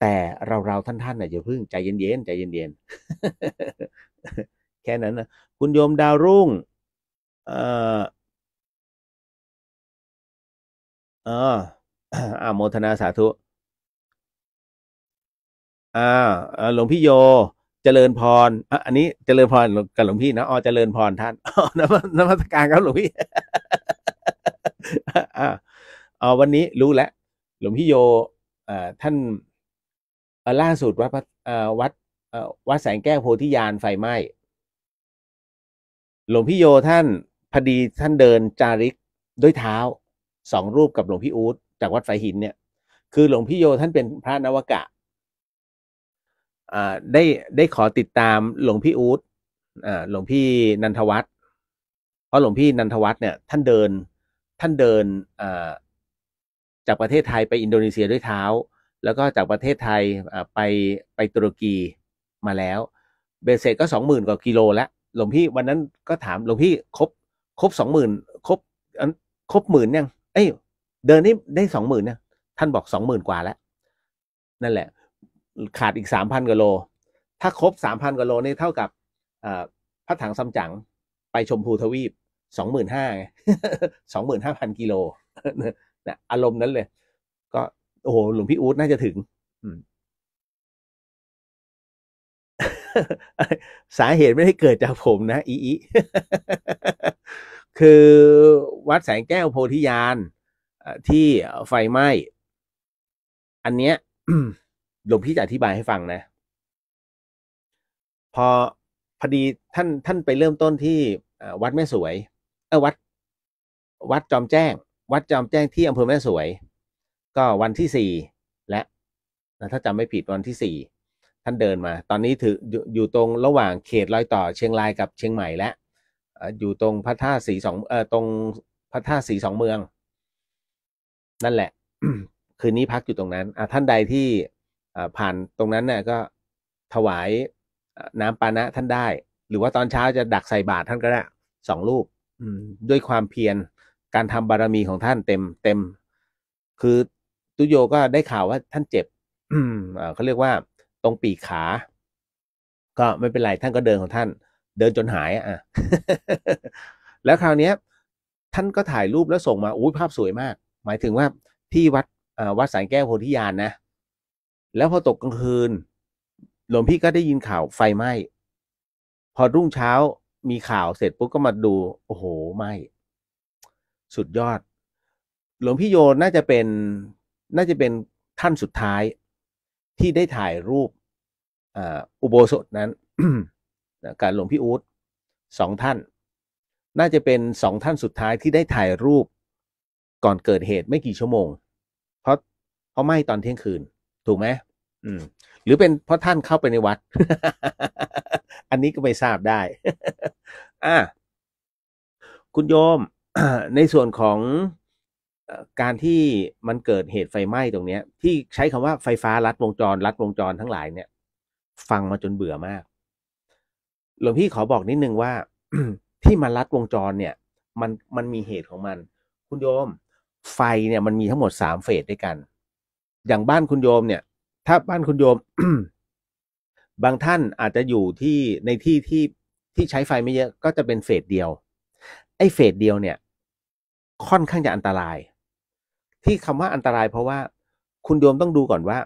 แต่เราเราท่านท่านเนี่ยอย่าพึ่ง ใจเย็นๆใจเย็นๆแค่นั้นนะคุณโยมดาวรุ่ง เอ่อเอออ่าโมทนาสาธุอ่าหลวงพี่โย เจริญพรอันนี้เจริญพรกับหลวงพี่นะอ๋อเจริญพรท่านนมอนมัสการครับหลวงพี่อ๋อวันนี้รู้แล้วหลวงพี่โยอ่าท่านล่าสุดวัดวัด วัดแสงแก้วโพธิญาณไฟไหม้ หลวงพี่โยท่านพอดีท่านเดินจาริกด้วยเท้าสองรูปกับหลวงพี่อู๊ดจากวัดไฟหินเนี่ย คือหลวงพี่โยท่านเป็นพระนวกะได้ได้ขอติดตามหลวงพี่อู๊ดหลวงพี่นันทวัฒน์ เพราะหลวงพี่นันทวัฒน์เนี่ย ท่านเดินท่านเดินจากประเทศไทยไปอินโดนีเซียด้วยเท้า แล้วก็ จากประเทศไทยไปไปตุรกีมาแล้ว เบสเซก็สองหมื่นกว่ากิโลแล้วหลวงพี่วันนั้นก็ถามหลวงพี่ ครบ ครบสองหมื่นครบ ครบหมื่นยังเอ้ยเดินได้ได้สองหมื่นเนี่ยท่านบอกสองหมื่นกว่าแล้ว นั่นแหละขาดอีกสามพันกโล ถ้าครบสามพันกโลนี่เท่ากับพระถังซัมจั๋งไปชมพูทวีปสองหมื่นห้าสองหมื่นห้าพันกิโลนะอารมณ์นั้นเลย ก็โอ้โหหลวงพี่อู๊ดน่าจะถึงสาเหตุไม่ได้เกิดจากผมนะอีอีคือวัดแสงแก้วโพธิญาณที่ไฟไหม้ อันเนี้ยหลวงพี่จะอธิบายให้ฟัง นะ พอ พอดีท่าน ท่านไปเริ่มต้นที่วัดแม่สวย เออวัด วัดจอมแจ้ง วัดจอมแจ้งที่ อำเภอแม่สวย ก็วันที่สี่และ ถ้าจำไม่ผิดวันที่สี่ท่านเดินมา ตอนนี้ถืออยอยู่ตรงระหว่างเขตรอยต่อเชียงรายกับเชียงใหม่ และ อยู่ตรงพระธาตุสีสองเออตรงพระธาตุสีสองเมือง นั่นแหละคืนนี้พักอยู่ตรงนั้น อ่ะท่านใดที่ผ่านตรงนั้นเนี่ยก็ถวายน้ำปานะท่านได้หรือว่าตอนเช้าจะดักใส่บาตรท่านก็ได้สองรูปด้วยความเพียรการทำบารมีของท่านเต็มเต็มคือตุโยก็ได้ข่าวว่าท่านเจ็บเขาเรียกว่าตรงปีกขา ก็ไม่เป็นไรท่านก็เดินของท่านเดินจนหาย อ่ะ แล้วคราวเนี้ย ท่านก็ถ่ายรูปแล้วส่งมาอุ้ยภาพสวยมาก หมายถึงว่าที่วัดวัดสายแก้วโพธิญาณนะแล้วพอตกกลางคืนหลวงพี่ก็ได้ยินข่าวไฟไหม้พอรุ่งเช้ามีข่าวเสร็จปุ๊บก็มาดูโอ้โหไหม้สุดยอด หลวงพี่โยน่าจะเป็นน่าจะเป็นท่านสุดท้าย ที่ได้ถ่ายรูปอุโบสถนั้นการหลวงพี่อู๊ดสองท่าน น่าจะเป็นสองท่านสุดท้ายที่ได้ถ่ายรูปก่อนเกิดเหตุไม่กี่ชั่วโมง เพราะเพราะไหม้ตอนเที่ยงคืนถูกไหมอืม หรือเป็นเพราะท่านเข้าไปในวัด อันนี้ก็ไม่ทราบได้ อ่า คุณโยม ในส่วนของการที่มันเกิดเหตุไฟไหม้ตรงเนี้ย ที่ใช้คำว่าไฟฟ้ารัดวงจร รัดวงจรทั้งหลายเนี่ย ฟังมาจนเบื่อมาก หลวงพี่ขอบอกนิดนึงว่า ที่มันรัดวงจร เนี่ย มันมันมีเหตุของมัน คุณโยม ไฟเนี่ย มันมีทั้งหมดสามเฟสด้วยกันอย่างบ้านคุณโยมเนี่ย ถ้าบ้านคุณโยมบางท่านอาจจะอยู่ที่ในที่ที่ที่ใช้ไฟไม่เยอะ ก็จะเป็นเฟสเดียว ไอ้เฟสเดียวเนี่ย ค่อนข้างจะอันตราย ที่คำว่าอันตรายเพราะว่า คุณโยมต้องดูก่อนว่า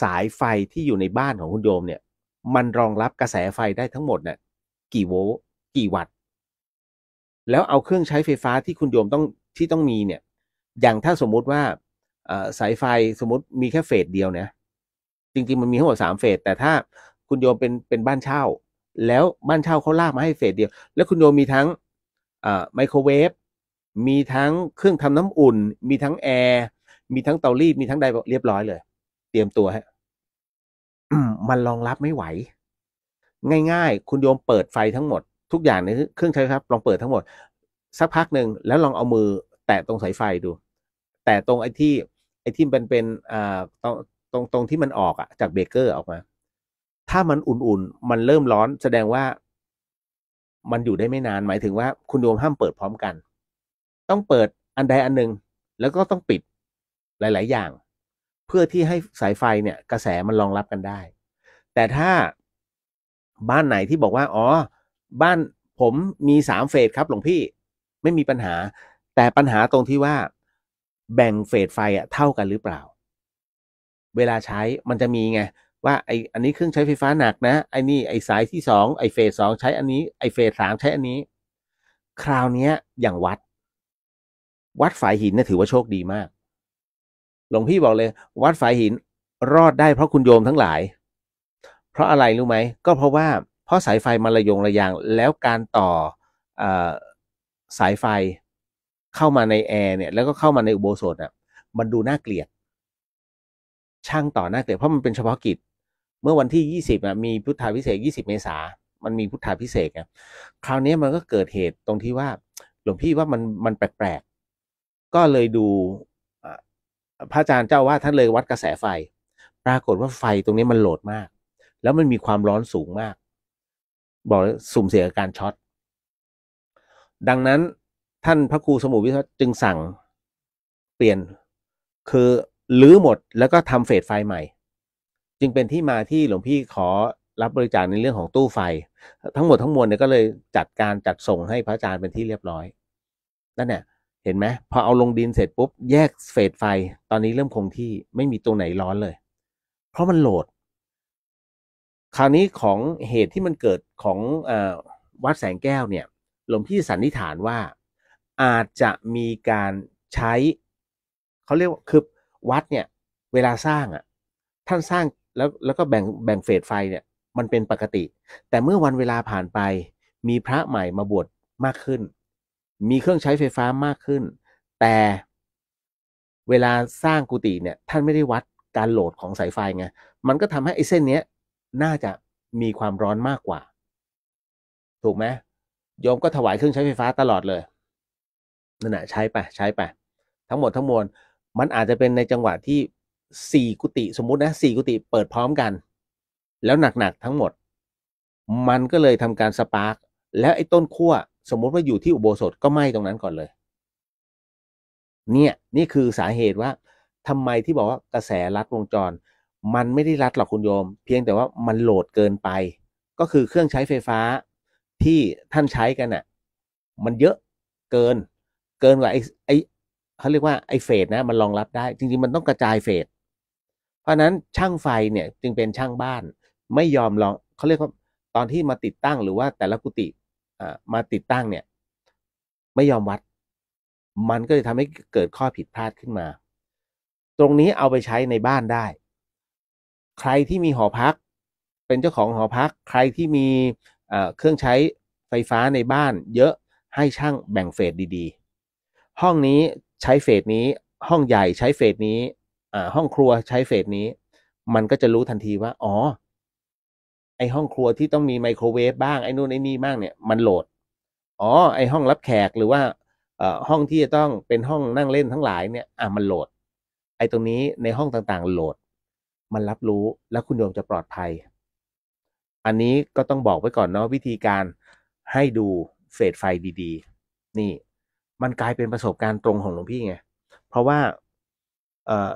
สายไฟที่อยู่ในบ้านของคุณโยมเนี่ย มันรองรับกระแสไฟได้ทั้งหมดเนี่ย กี่โวลต์กี่วัตต์แล้วเอาเครื่องใช้ไฟฟ้าที่คุณโยมต้องที่ต้องมีเนี่ย อย่างถ้าสมมุติว่าสายไฟสมมติมีแค่เฟสเดียวเนี่ยจริงๆ มันมีทั้งหมดสามเฟสแต่ถ้าคุณโยมเป็นเป็นบ้านเช่า แล้วบ้านเช่าเขาลากมาให้เฟสเดียว แล้วคุณโยมมีทั้งไมโครเวฟ มีทั้ง เครื่องทำน้ำอุ่น มีทั้งแอร์มีทั้งเตารีดมีทั้งใดเรียบร้อยเลย เตรียมตัวฮะมันรองรับไม่ไหว ง่ายๆคุณโยมเปิดไฟทั้งหมด ทุกอย่างในเครื่องใช้ครับ ลองเปิดทั้งหมดสักพักหนึ่งแล้วลองเอามือแตะตรงสายไฟดู แตะตรงไอ้ที่ไอ้ที่มันเป็นอ่าตรงตรงตรงที่มันออกอะจากเบเกอร์ออกมา ถ้ามันอุ่น ๆมันเริ่มร้อนแสดงว่ามันอยู่ได้ไม่นาน หมายถึงว่า คุณโยมห้ามเปิดพร้อมกัน ต้องเปิดอันใดอันหนึ่งแล้วก็ต้องปิดหลาย ๆ อย่าง เพื่อที่ให้สายไฟเนี่ยกระแสมันรองรับกันได้ แต่ถ้าบ้านไหนที่บอกว่า อ๋อ บ้านผมมีสามเฟสครับ หลวงพี่ไม่มีปัญหา แต่ปัญหาตรงที่ว่าแบ่งเฟสไฟอะเท่ากันหรือเปล่า เวลาใช้มันจะมีไงว่าไออันนี้เครื่องใช้ไฟฟ้าหนักนะไอนี่ไอสายที่สองไอเฟสสองใช้อันนี้ไอเฟสสามใช้อันนี้ คราวนี้อย่างวัด วัดฝายหินนะถือว่าโชคดีมากหลวงพี่บอกเลยวัดฝายหินรอดได้เพราะคุณโยมทั้งหลาย เพราะอะไรรู้ไหมก็เพราะว่าเพราะสายไฟมันระยงระยาง แล้วการต่ออสายไฟเข้ามาในแอร์เนี่ยแล้วก็เข้ามาในอุโบสถอ่ะ มันดูน่าเกลียด ช่างต่อหน้าเกลียดเพราะมันเป็นเฉพาะกิจเมื่อวันที่ยี่สิบอ่ะมีพุทธาพิเศษยี่สิบเมษามันมีพุทธาพิเศษอ่ะคราวนี้มันก็เกิดเหตุตรงที่ว่า หลวงพี่ว่ามันมันแปลกๆก็เลยดูพระอาจารย์เจ้าว่าท่านเลยวัดกระแสไฟ ปรากฏว่าไฟตรงนี้มันโหลดมาก แล้วมันมีความร้อนสูงมาก บอกสุ่มเสี่ยงการช็อต ดังนั้นท่านพระครูสมุวิทัศน์จึงสั่งเปลี่ยนคือลื้อหมดแล้วก็ทำเฟสไฟใหม่ จึงเป็นที่มาที่หลวงพี่ขอรับบริจาคในเรื่องของตู้ไฟ ทั้งหมดทั้งมวลเนี่ยก็เลยจัดการจัดส่งให้พระอาจารย์เป็นที่เรียบร้อย นั่นเนี่ยเห็นไหมพอเอาลงดินเสร็จปุ๊บ แยกเฟสไฟ ตอนนี้เริ่มคงที่ไม่มีตรงไหนร้อนเลย เพราะมันโหลด คราวนี้ของเหตุที่มันเกิดของอวัดแสงแก้วเนี่ยหลวงพี่สันนิษฐานว่าอาจจะมีการใช้ เขาเรียกว่าคือวัดเนี่ย เวลาสร้างอ่ะ ท่านสร้างแล้วแล้วก็แบ่งแบ่งเฟสไฟเนี่ย มันเป็นปกติ แต่เมื่อวันเวลาผ่านไป มีพระใหม่มาบวชมากขึ้น มีเครื่องใช้ไฟฟ้ามากขึ้น แต่เวลาสร้างกุฏิเนี่ย ท่านไม่ได้วัดการโหลดของสายไฟไงมันก็ทำให้ไอ้เส้นเนี้ยน่าจะมีความร้อนมากกว่า ถูกไหมโยมก็ถวายเครื่องใช้ไฟฟ้าตลอดเลยนั่นแหะใช้ไปใช้ไปทั้งหมดทั้งมวลมันอาจจะเป็นในจังหวะที่สี่กุฏิสมมุตินะสี่กุฏิเปิดพร้อมกัน แล้วหนัก ๆ ทั้งหมด มันก็เลยทำการสปาร์กแล้วไอ้ ต้นขั้วสมมุติว่าอยู่ที่อุโบสถก็ไหม้ตรงนั้นก่อนเลยเนี่ยนี่คือสาเหตุว่า ทำไมที่บอกว่ากระแสรัดวงจร มันไม่ได้รัดหรอกคุณโยม เพียงแต่ว่ามันโหลดเกินไป ก็คือเครื่องใช้ไฟฟ้าที่ท่านใช้กันน่ะ มันเยอะเกินเกินกว่าไอ้ไอ้เขาเรียกว่าไอ้เฟสนะมันรองรับได้จริง ๆ มันต้องกระจายเฟสเพราะนั้นช่างไฟเนี่ยจึงเป็นช่างบ้าน ไม่ยอมลองเขาเรียกว่าตอนที่มาติดตั้งหรือว่าแต่ละกุฏิมาติดตั้งเนี่ยไม่ยอมวัด มันก็จะทำให้เกิดข้อผิดพลาดขึ้นมา ตรงนี้เอาไปใช้ในบ้านได้ ใครที่มีหอพัก เป็นเจ้าของหอพัก ใครที่มีเครื่องใช้ไฟฟ้าในบ้านเยอะให้ช่างแบ่งเฟสดีๆห้องนี้ใช้เฟสนี้ ห้องใหญ่ใช้เฟสนี้อ่าห้องครัวใช้เฟสนี้ มันก็จะรู้ทันทีว่าอ๋อ ไอห้องครัวที่ต้องมีไมโครเวฟบ้างไอ้นู่นไอ้นี่บ้างเนี่ยมันโหลด อ๋อ ไอห้องรับแขกหรือว่าห้องที่จะต้องเป็นห้องนั่งเล่นทั้งหลายเนี่ยอ่ะมันโหลด ไอตรงนี้ในห้องต่างๆโหลด มันรับรู้แล้วคุณโยมจะปลอดภัย อันนี้ก็ต้องบอกไว้ก่อนเนาะวิธีการให้ดูเฟสไฟดีๆ นี่มันกลายเป็นประสบการณ์ตรงของ หลวงพี่ ไง เพราะว่า เอ่อ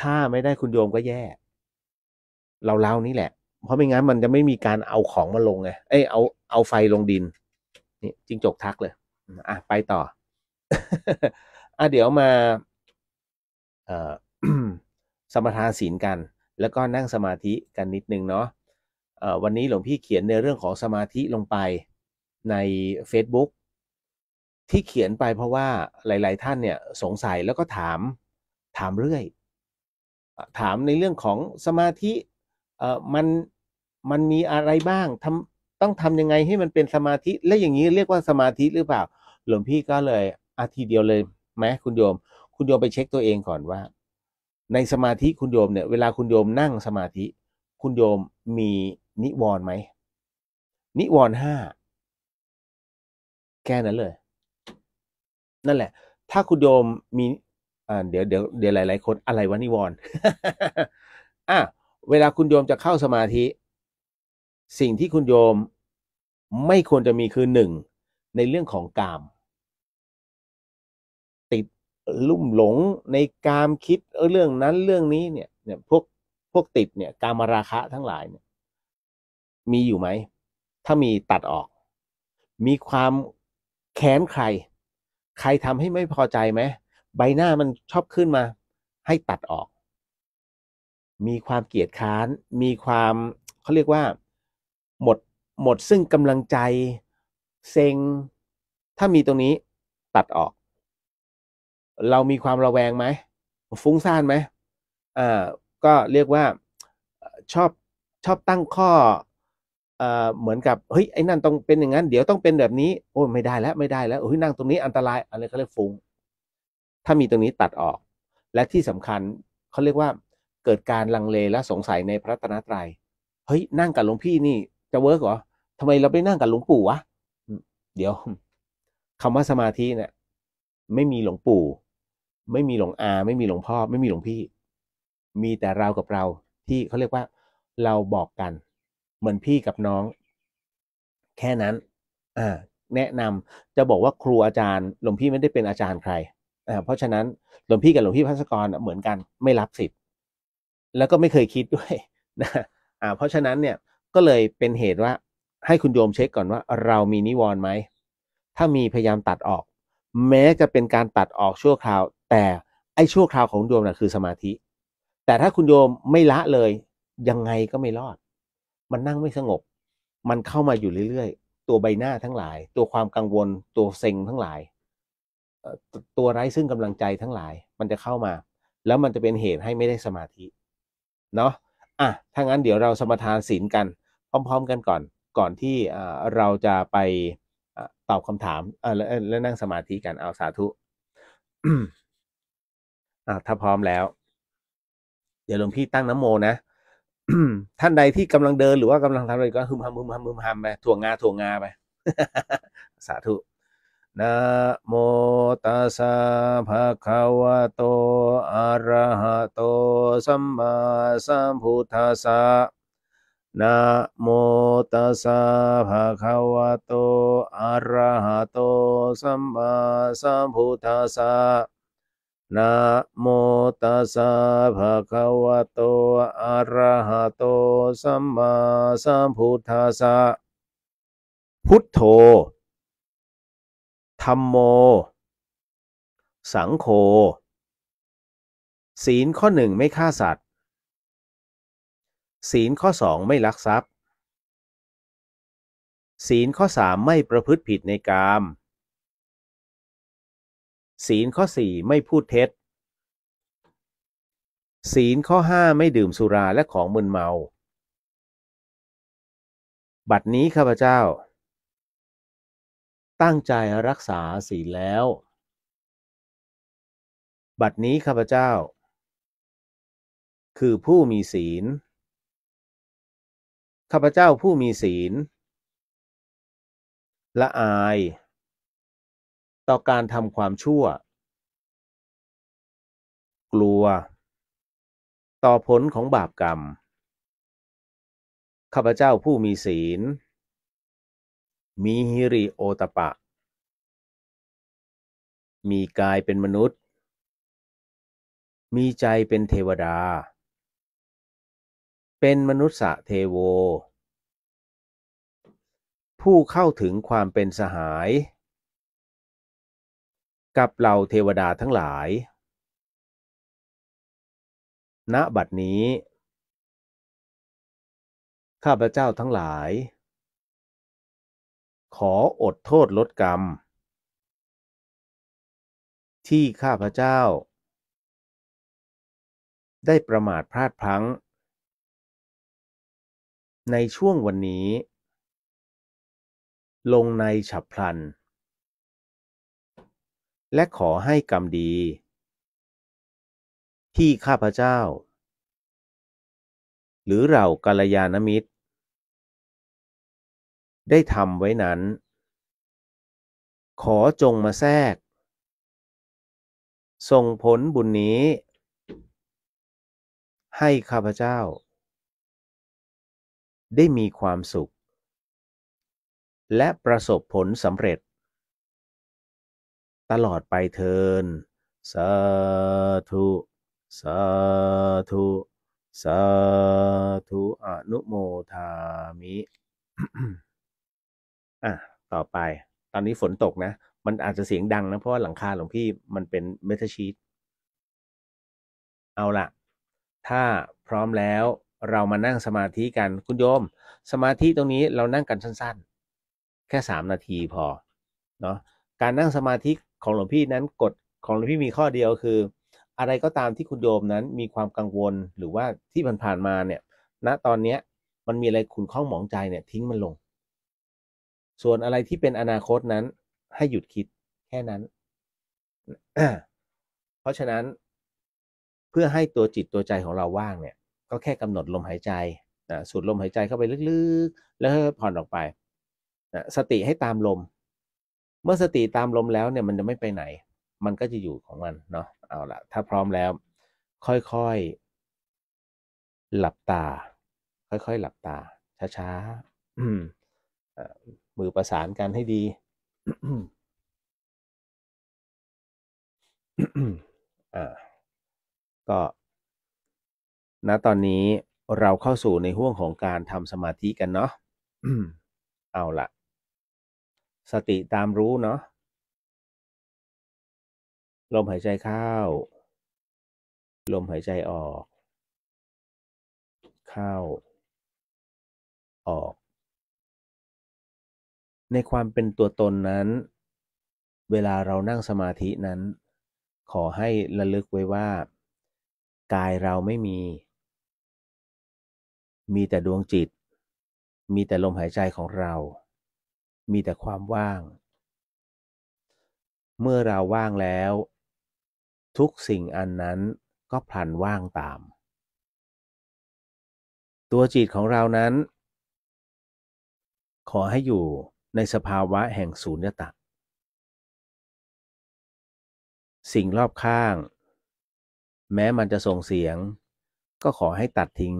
ถ้าไม่ได้คุณโยม ก็แย่ เราเล่านี่แหละ เพราะไม่งั้นมันจะไม่มีการเอาของมาลง ไง เอ้ย เอาเอาไฟลงดิน นี่จิงจกทักเลย อ่ะ ไปต่อ อ่ะ เดี๋ยวมา เอ่อ สมทานศีลกัน แล้วก็นั่งสมาธิกันนิดนึงเนาะวันนี้หลวงพี่เขียนในเรื่องของสมาธิลงไปใน Facebook ที่เขียนไปเพราะว่าหลาย ๆ ท่านเนี่ย สงสัยแล้วก็ถามถามเรื่อย ถามในเรื่องของสมาธิ เอ่อมันมันมีอะไรบ้างทำต้องทำยังไงให้มันเป็นสมาธิ และอย่างนี้เรียกว่าสมาธิหรือเปล่า หลวงพี่ก็เลย อาทีเดียวเลยไหมคุณโยมคุณโยมไปเช็คตัวเองก่อนว่า ในสมาธิคุณโยมเนี่ยเวลาคุณโยมนั่งสมาธิ คุณโยมมีนิวรณ์ไหมนิวรณ์ห้าแค่นั้นเลยนั่นแหละ ถ้าคุณโยมมีอ่าเดี๋ยวเดี๋ยวเดี๋ยวหลาย ๆ คนอะไรวะนิวรณ์อ่ะเวลาคุณโยมจะเข้าสมาธิ สิ่งที่คุณโยมไม่ควรจะมีคือหนึ่งในเรื่องของกาม ติดลุ่มหลงในกามคิดเรื่องนั้นเรื่องนี้เนี่ย เนี่ยพวกพวกติดเนี่ย กามราคะทั้งหลายเนี่ย มีอยู่ไหม ถ้ามีตัดออก มีความแค้นใครใครทำให้ไม่พอใจไหม ใบหน้ามันชอบขึ้นมาให้ตัดออก มีความเกียดค้าน มีความเขาเรียกว่าหมดหมดซึ่งกำลังใจเซ็ง ถ้ามีตรงนี้ตัดออก เรามีความระแวงไหม ฟุ้งซ่านไหมอ่าก็เรียกว่าชอบชอบตั้งข้อเหมือนกับเฮ้ยไอ้นั่นต้องเป็นอย่างนั้น เดี๋ยวต้องเป็นแบบนี้โอ้ไม่ได้แล้วไม่ได้แล้วเฮ้ยนั่งตรงนี้อันตรายอะไรเขาเรียกฟุ้งถ้ามีตรงนี้ตัดออก และที่สำคัญเขาเรียกว่า เกิดการลังเลและสงสัยในพระตนตรัยเฮ้ยนั่งกับหลวงพี่นี่จะเวิร์กเหรอทำไมเราไปนั่งกับหลวงปู่วะเดี๋ยวคำว่าสมาธิเนี่ย ไม่มีหลวงปู่ ไม่มีหลวงอาไม่มีหลวงพ่อ ไม่มีหลวงพี่ มีแต่เรากับเรา ที่เขาเรียกว่าเราบอกกันเหมือนพี่กับน้อง แค่นั้นอ่าแนะนำจะบอกว่าครูอาจารย์หลวงพี่ไม่ได้เป็นอาจารย์ใครอ่าเพราะฉะนั้นหลวงพี่กับหลวงพี่พัศกรเหมือนกันไม่รับสิทธิ์แล้วก็ไม่เคยคิดด้วยนะ อ่า เพราะฉะนั้นเนี่ย ก็เลยเป็นเหตุว่าให้คุณโยมเช็คก่อนว่าเรามีนิวรณ์ไหมถ้ามีพยายามตัดออก แม้จะเป็นการตัดออกชั่วคราว แต่ไอ้ชั่วคราวของโยมนะ่ะคือสมาธิ แต่ถ้าคุณโยมไม่ละเลย ยังไงก็ไม่รอดมันนั่งไม่สงบ มันเข้ามาอยู่เรื่อยๆ ตัวใบหน้าทั้งหลาย ตัวความกังวล ตัวเซ็งทั้งหลาย ตัวไร้ซึ่งกำลังใจทั้งหลาย มันจะเข้ามา แล้วมันจะเป็นเหตุให้ไม่ได้สมาธิ เนาะอ่ะ ถ้างั้นเดี๋ยวเราสมทานศีลกัน พร้อมๆกันก่อน ก่อนที่เราจะไปตอบคำถาม และนั่งสมาธิกัน เอาสาธุอ่าถ้าพร้อมแล้ว เดี๋ยวหลวงพี่ตั้งน้ำโมนะท่านใดที่กำลังเดินหรือว่ากำลังทำอะไรก็ฮึมฮัมฮึมฮัมฮึมฮัมไปถ่วงงาถ่วงงา ไปสาธุนะโมตัสสะภะคะวะโตอะระหะโตสัมมาสัมพุทธัสสะนะโมตัสสะภะคะวะโตอะระหะโตสัมมาสัมพุทธัสสะนะโมตัสสะภะคะวะโตอะระหะโต สัมมาสัมพุทธัสสะพุทโธธัมโม สังโฆ ศีลข้อหนึ่งไม่ฆ่าสัตว์ ศีลข้อสองไม่ลักทรัพย์ ศีลข้อสามไม่ประพฤติผิดในกามศีลข้อสี่ไม่พูดเท็จ ศีลข้อห้าไม่ดื่มสุราและของมึนเมา บัดนี้ข้าพเจ้า ตั้งใจรักษาศีลแล้ว บัดนี้ข้าพเจ้า คือผู้มีศีล ข้าพเจ้าผู้มีศีลละอายต่อการทำความชั่ว กลัว ต่อผลของบาปกรรม ข้าพเจ้าผู้มีศีล มีฮิริโอตปะ มีกายเป็นมนุษย์ มีใจเป็นเทวดา เป็นมนุษย์เทโว ผู้เข้าถึงความเป็นสหายกับเหล่าเทวดาทั้งหลาย ณ บัดนี้ ข้าพเจ้าทั้งหลาย ขออดโทษลดกรรม ที่ข้าพเจ้า ได้ประมาทพลาดพลั้ง ในช่วงวันนี้ ลงในฉับพลันและขอให้กรรมดี ที่ข้าพเจ้า หรือเรากัลยาณมิตร ได้ทำไว้นั้น ขอจงมาแทรกส่งผลบุญนี้ ให้ข้าพเจ้า ได้มีความสุข และประสบผลสำเร็จตลอดไปเทินสาธุสาธุสาธุอนุโมทามิอ่ะต่อไป ตอนนี้ฝนตกนะมันอาจจะเสียงดังนะเพราะว่าหลังคาหลวงพี่มันเป็นเมทัลชีตเอาละถ้าพร้อมแล้วเรามานั่งสมาธิกันคุณโยม สมาธิตรงนี้เรานั่งกันสั้น ๆ แค่สามนาทีพอเนาะการนั่งสมาธิของหลวงพี่นั้นกฎของหลวงพี่มีข้อเดียวคือ อะไรก็ตามที่คุณโยมนั้น มีความกังวลหรือว่าที่ผ่านๆมาเนี่ยณนะตอนเนี้ย มันมีอะไรขุนข้องหมองใจเนี่ย ทิ้งมันลง ส่วนอะไรที่เป็นอนาคตนั้น ให้หยุดคิดแค่นั้นเพราะฉะนั้นเพื่อให้ตัวจิตตัวใจของเราว่างเนี่ย ก็แค่กำหนดลมหายใจนะสูดลมหายใจเข้าไปลึกๆ แล้ว ผ่อนออกไปนะสติให้ตามลมเมื่อสติตามลมแล้วเนี่ยมันจะไม่ไปไหน มันก็จะอยู่ของมันเนาะ เอาละถ้าพร้อมแล้วค่อยๆหลับตาค่อยๆหลับตา ช้าๆมือประสานกันให้ดีก็ณตอนนี้เราเข้าสู่ในห่วงของการทำสมาธิกันเนาะเอาละสติตามรู้เนาะลม หายใจเข้าลม หายใจออกเข้าออก ในความเป็นตัวตนนั้น เวลาเรานั่งสมาธินั้น ขอให้ระลึกไว้ว่า กายเราไม่มี มีแต่ดวงจิต มีแต่ ลม หายใจของเรามีแต่ความว่าง เมื่อเราว่างแล้ว ทุกสิ่งอันนั้นก็พลันว่างตาม ตัวจิตของเรานั้น ขอให้อยู่ในสภาวะแห่งศูนยตะสิ่งรอบข้าง แม้มันจะส่งเสียง ก็ขอให้ตัดทิ้ง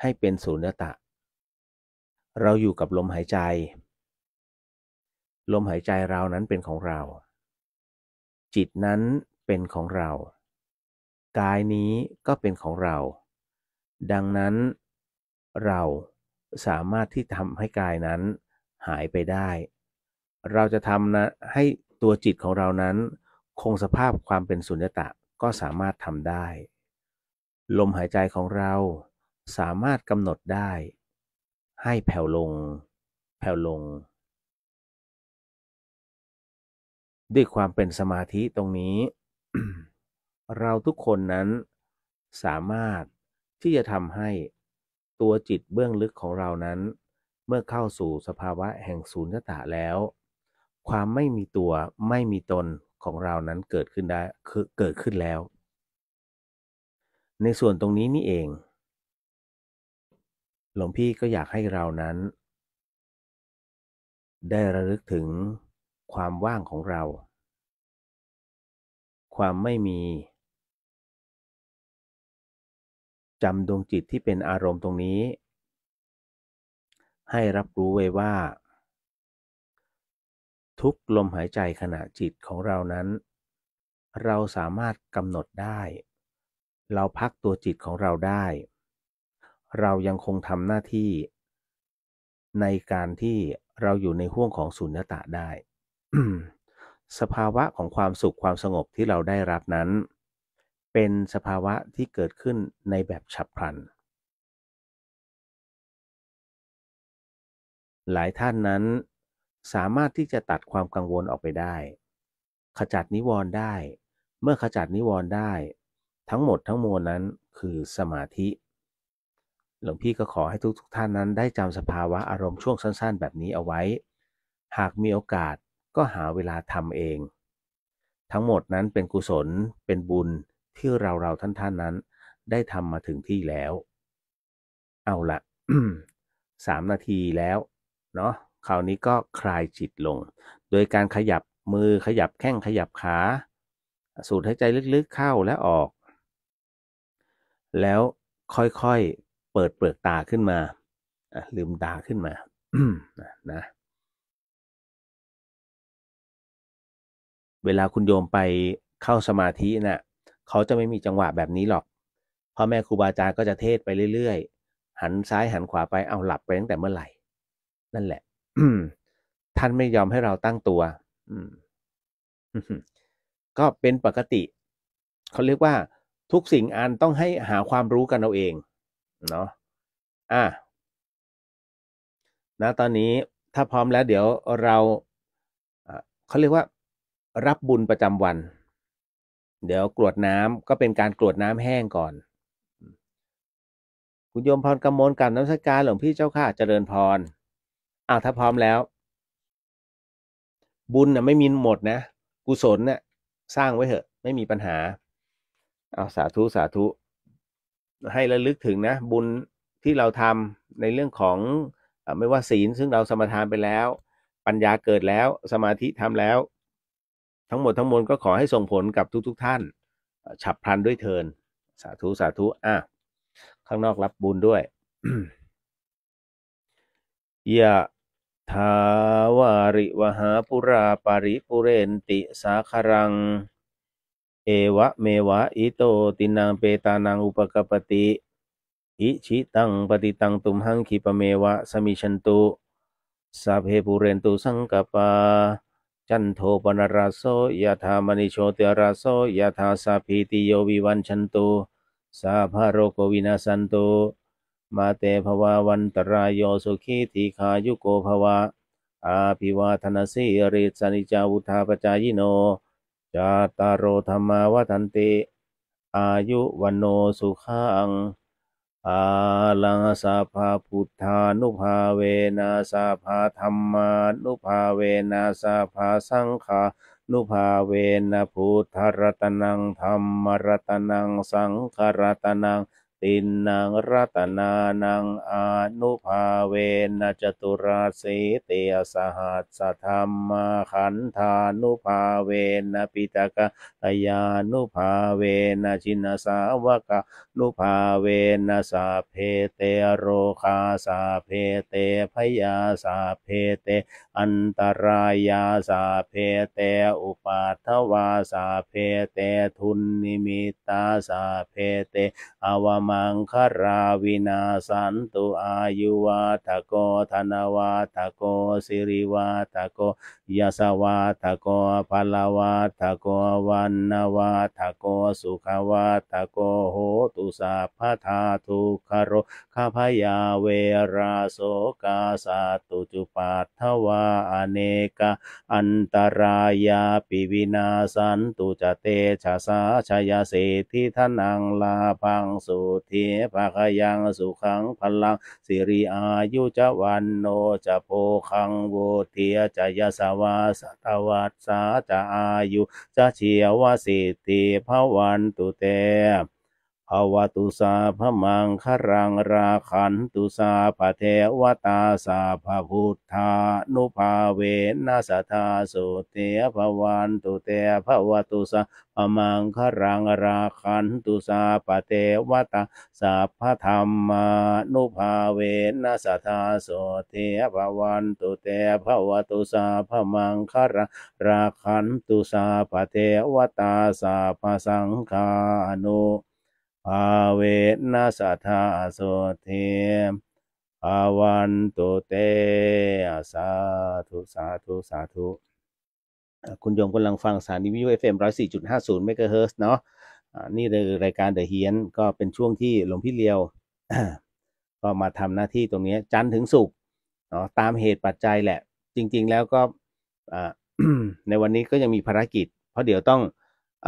ให้เป็นศูนยตะ เราอยู่กับลมหายใจลมหายใจเรานั้นเป็นของเรา จิตนั้นเป็นของเรา กายนี้ก็เป็นของเรา ดังนั้นเราสามารถที่ทำให้กายนั้น หายไปได้ เราจะทำนะให้ตัวจิตของเรานั้น คงสภาพความเป็นสุญญตะก็สามารถทำได้ ลมหายใจของเราสามารถกำหนดได้ ให้แผ่วลง แผ่วลงด้วยความเป็นสมาธิตรงนี้เราทุกคนนั้นสามารถที่จะทำให้ตัวจิตเบื้องลึกของเรานั้น เมื่อเข้าสู่สภาวะแห่งศูนย์ตาแล้วความไม่มีตัวไม่มีตนของเรานั้นเกิดขึ้นได้คือเกิดขึ้นแล้ว ในส่วนตรงนี้นี่เองหลวงพี่ก็อยากให้เรานั้น ได้ระลึกถึงความว่างของเรา ความไม่มีจำดวงจิตที่เป็นอารมณ์ตรงนี้ ให้รับรู้ไว้ว่า ทุกลมหายใจขณะจิตของเรานั้น เราสามารถกำหนดได้ เราพักตัวจิตของเราได้ เรายังคงทำหน้าที่ ในการที่เราอยู่ในห่วงของสุญญตาได้สภาวะของความสุขความสงบที่เราได้รับนั้น เป็นสภาวะที่เกิดขึ้นในแบบฉับพลัน หลายท่านนั้นสามารถที่จะตัดความกังวลออกไปได้ ขจัดนิวรณ์ได้ เมื่อขจัดนิวรณ์ได้ ทั้งหมดทั้งมวลนั้นคือสมาธิ หลวงพี่ก็ขอให้ทุกๆทท่านนั้น ได้จำสภาวะอารมณ์ช่วงสั้นๆ แบบนี้เอาไว้ หากมีโอกาสก็หาเวลาทำเอง ทั้งหมดนั้นเป็นกุศลเป็นบุญที่เราเราท่านท่านนั้นได้ทำมาถึงที่แล้ว เอาละสามนาทีแล้ว เนาะคราวนี้ก็คลายจิตลง โดยการขยับมือขยับแข้งขยับขา สูดหายใจลึกๆเข้าและออก แล้วค่อยๆเปิดเปลือกตาขึ้นมาลืมตาขึ้นมานะเวลาคุณโยมไปเข้าสมาธินะ่ะ เขาจะไม่มีจังหวะแบบนี้หรอกพ่อแม่ครูบาอาจารย์ก็จะเทศไปเรื่อยๆ หันซ้ายหันขวาไปเอาหลับไปตั้งแต่เมื่อไหร่ นั่นแหละท่านไม่ยอมให้เราตั้งตัวก็เป็นปกติ เขาเรียกว่า ทุกสิ่งอันต้องให้หาความรู้กันเอาเองเนาะอ่ะนะตอนนี้ถ้าพร้อมแล้ว เดี๋ยวเราเขาเรียกว่ารับบุญประจำวัน เดี๋ยวกรวดน้ำก็เป็นการกรวดน้ำแห้งก่อน คุณโยมพรกำมลกับน้ำสกการหลวงพี่เจ้าค่ะเจริญ พรอ้าว ถ้า พร้อมแล้ว บุญนะ่ะไม่ มี หมด นะกุศลนะ่ะสร้างไว้เถอะไม่มีปัญหาเอาสาธุสาธุ ให้ระลึกถึงนะ บุญที่เราทำในเรื่องของ ไม่ว่าศีลซึ่งเราสมทานไปแล้ว ปัญญาเกิดแล้วสมาธิทำแล้วทั้งหมดทั้งมวลก็ขอให้ส่งผลกับทุก ๆทท่าน ฉับพลันด้วยเทิน สาธุสาธุอ่ะข้างนอกรับบุญด้วย ยะทาวาริวหาปุราปาริปุเรนติ สาครัง เอวะเมวะอิโตตินังเปตานังอุปกปติอิชิตังปฏิตังตุมหังคิปเมวะสมิชันตุสาเพปุเรนตุสังกปาจันโทปนราโสยธามณิโชติราโสยธาสาพีติโยวิวันชันตุสาภาโรโกวินาสันตุมาเตภวาวันตรายโยสุขีทีขายุโกภวะอาภิวาธนาสีริสนิจาวุธาปจายโนจาตารโรธรรมาวันติอายุวันโนสุขังอาลังสาภาพุทธานุภาเวนาสาภาธรรมานุภาเวนาสาภาสังขานุภาเวนะพุทธรัตนังธรรมรัตนังสังขรัตนังตินนางรัตนานังอนุภาเวนจตุราสีเตสหัสธรรมขันธานุภาเวนปิตกะตยานุภาเวนจินสาวกะนุภาเวนสาเพเตโรคาสาเพเตพยาสาเพเต อันตรายาสาเพเตอุปาทวาสาเพเตทุนนิมิตาสาเพเตอวมาังคาราวินาสันตุอายุวาทโกธนวาทโกสิริวาทโกยสวาทโกภลวาทโกวันนวาทโกสุขวาทโกโหตุสาพธาทุคโรขพยาเวราโสกาสาตุจุปาทวาอเนกาอันตรายาปิวินาสันตุจเตชะสาชยเสธิทนังลาพังสุเทภาคยังสุขังพลัง สิริอายุจวันโนจะโพคังโวเทียจะยสวาสตวัสสาจะอายุจะเชียวสิทธิภวันตุเตภวตุสาพมังครังราขันตุสาปเทวตาสาภพุทธานุภาเวนัสธาสุเตภวันตุเตภวตุสาพมังครังราขันตุสาปเทวตาสาพธรรมานุภาเวนัสธาสุเตภวันตุเตภวตุสาพมังครังราขันตุสาปเทวตาสาพสังฆานุภาเวนัสัทธาโสเทมภาวันตุเตสาธุ สาธุ สาธุ คุณโยมกำลังฟังสถานีวิทยุเอฟเอ็มร้อยสี่จุดห้าศูนย์เมกะเฮิร์ตเนาะนี่เลยรายการเดอะเฮียน ก็เป็นช่วงที่หลวงพี่เลียว ก็มาทำหน้าที่ตรงนี้ จันทร์ถึงศุกร์ เนาะ ตามเหตุปัจจัยแหละ จริงๆแล้วก็ในวันนี้ก็ยังมีภารกิจ เพราะเดี๋ยวต้อง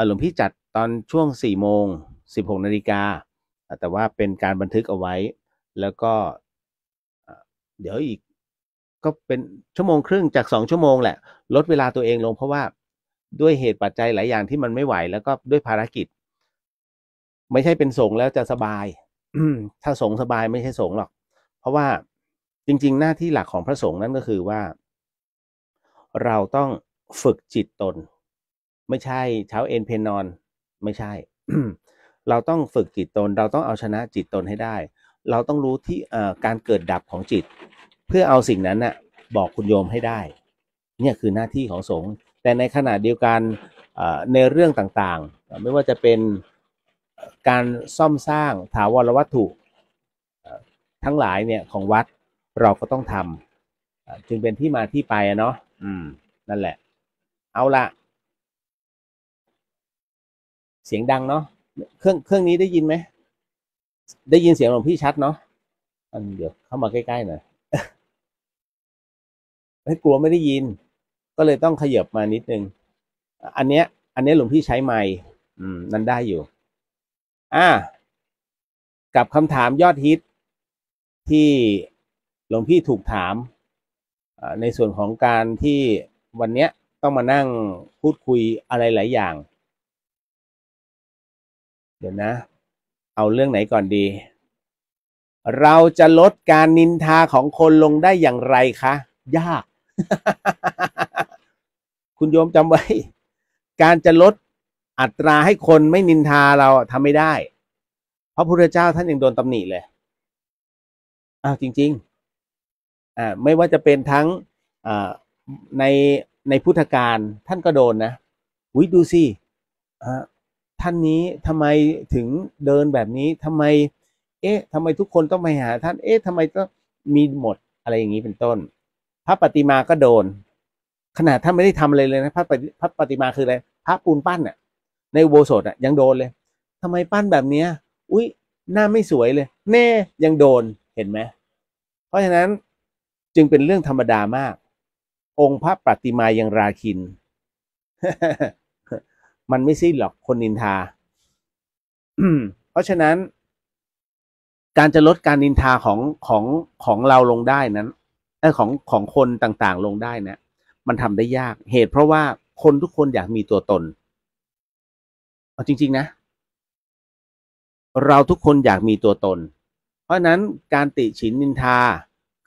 หลวงพี่จัดตอนช่วงสี่โมง16นาฬิกาแต่ว่าเป็นการบันทึกเอาไว้ แล้วก็เดี๋ยวอีกก็เป็นชั่วโมง ครึ่ง จากสองชั่วโมงแหละ ลดเวลาตัวเองลง เพราะว่าด้วยเหตุปัจจัยหลายอย่างที่มันไม่ไหว แล้วก็ด้วยภารกิจ ไม่ใช่เป็น สง แล้วจะสบาย ถ้าสงสบายไม่ใช่สง หรอก เพราะว่าจริง ๆ หน้าที่หลักของพระสงฆ์นั่นก็คือว่า เราต้องฝึกจิตตน ไม่ใช่เช้าเอ็นเพนนอน ไม่ใช่เราต้องฝึกจิตตนเราต้องเอาชนะจิตตนให้ได้ เราต้องรู้ที่การเกิดดับของจิต เพื่อเอาสิ่งนั้นนะ่ะ บอกคุณโยมให้ได้ เนี่ยคือหน้าที่ของสงฆ์แต่ในขณะเดียวกันในเรื่องต่างๆ ไม่ว่าจะเป็นการซ่อมสร้างถาวรวัตถุทั้งหลายเนี่ยของวัดเราก็ต้องทำจึงเป็นที่มาที่ไปเนาะอืมนั่นแหละ เอาละเสียงดังเนาะเครื่องเครื่องนี้ได้ยินไหมได้ยินเสียงหลวงพี่ชัดเนาะอันเดี๋ยวเข้ามาใกล้ๆหน่อยให้กลัวไม่ได้ยิน ก็เลยต้องขยับมานิดนึงอันเนี้ย อันเนี้ยหลวงพี่ใช้ไม้อืมนั่นได้อยู่ อ่ากับคำถามยอดฮิตที่หลวงพี่ถูกถามในส่วนของการที่วันเนี้ยต้องมานั่งพูดคุยอะไรหลายอย่างเดี๋ยวนะ เอาเรื่องไหนก่อนดี เราจะลดการนินทาของคนลงได้อย่างไรคะ ยาก คุณโยมจำไว้ การจะลดอัตราให้คนไม่นินทาเราทำไม่ได้ เพราะพระพุทธเจ้าท่านยังโดนตำหนิเลยอ้าวจริง ๆอ่าไม่ว่าจะเป็นทั้งอ่าในในพุทธการท่านก็โดนนะอุ้ยดูสิอ่าท่านนี้ทำไมถึงเดินแบบนี้ทำไม เอ๊ะทำไมทุกคนต้องไปหา ท่านเอ๊ะทำไมต้องมีหมดอะไรอย่างนี้เป็นต้น พระปฏิมาก็โดน ขนาดท่านไม่ได้ทำอะไรเลยนะพระปฏิพระปฏิมาคืออะไรพระปูนปั้นอะในอุโบสถอะยังโดนเลยทำไมปั้นแบบเนี้ย อุ้ยหน้าไม่สวยเลย แน่ ยังโดนเห็นไหมเพราะฉะนั้นจึงเป็นเรื่องธรรมดามาก องค์พระปฏิมา ยังราคินมันไม่สิ้นหรอกคน นินทา เพราะฉะนั้น การจะลดการนินทาของของ ของเราลงได้นั้นของของคนต่างๆ ลงได้นะมันทำได้ยาก เหตุ เพราะว่าคนทุกคนอยากมีตัวตนเอาจริง ๆนะ เราทุกคนอยากมีตัวตน เพราะนั้นการติฉินนินทา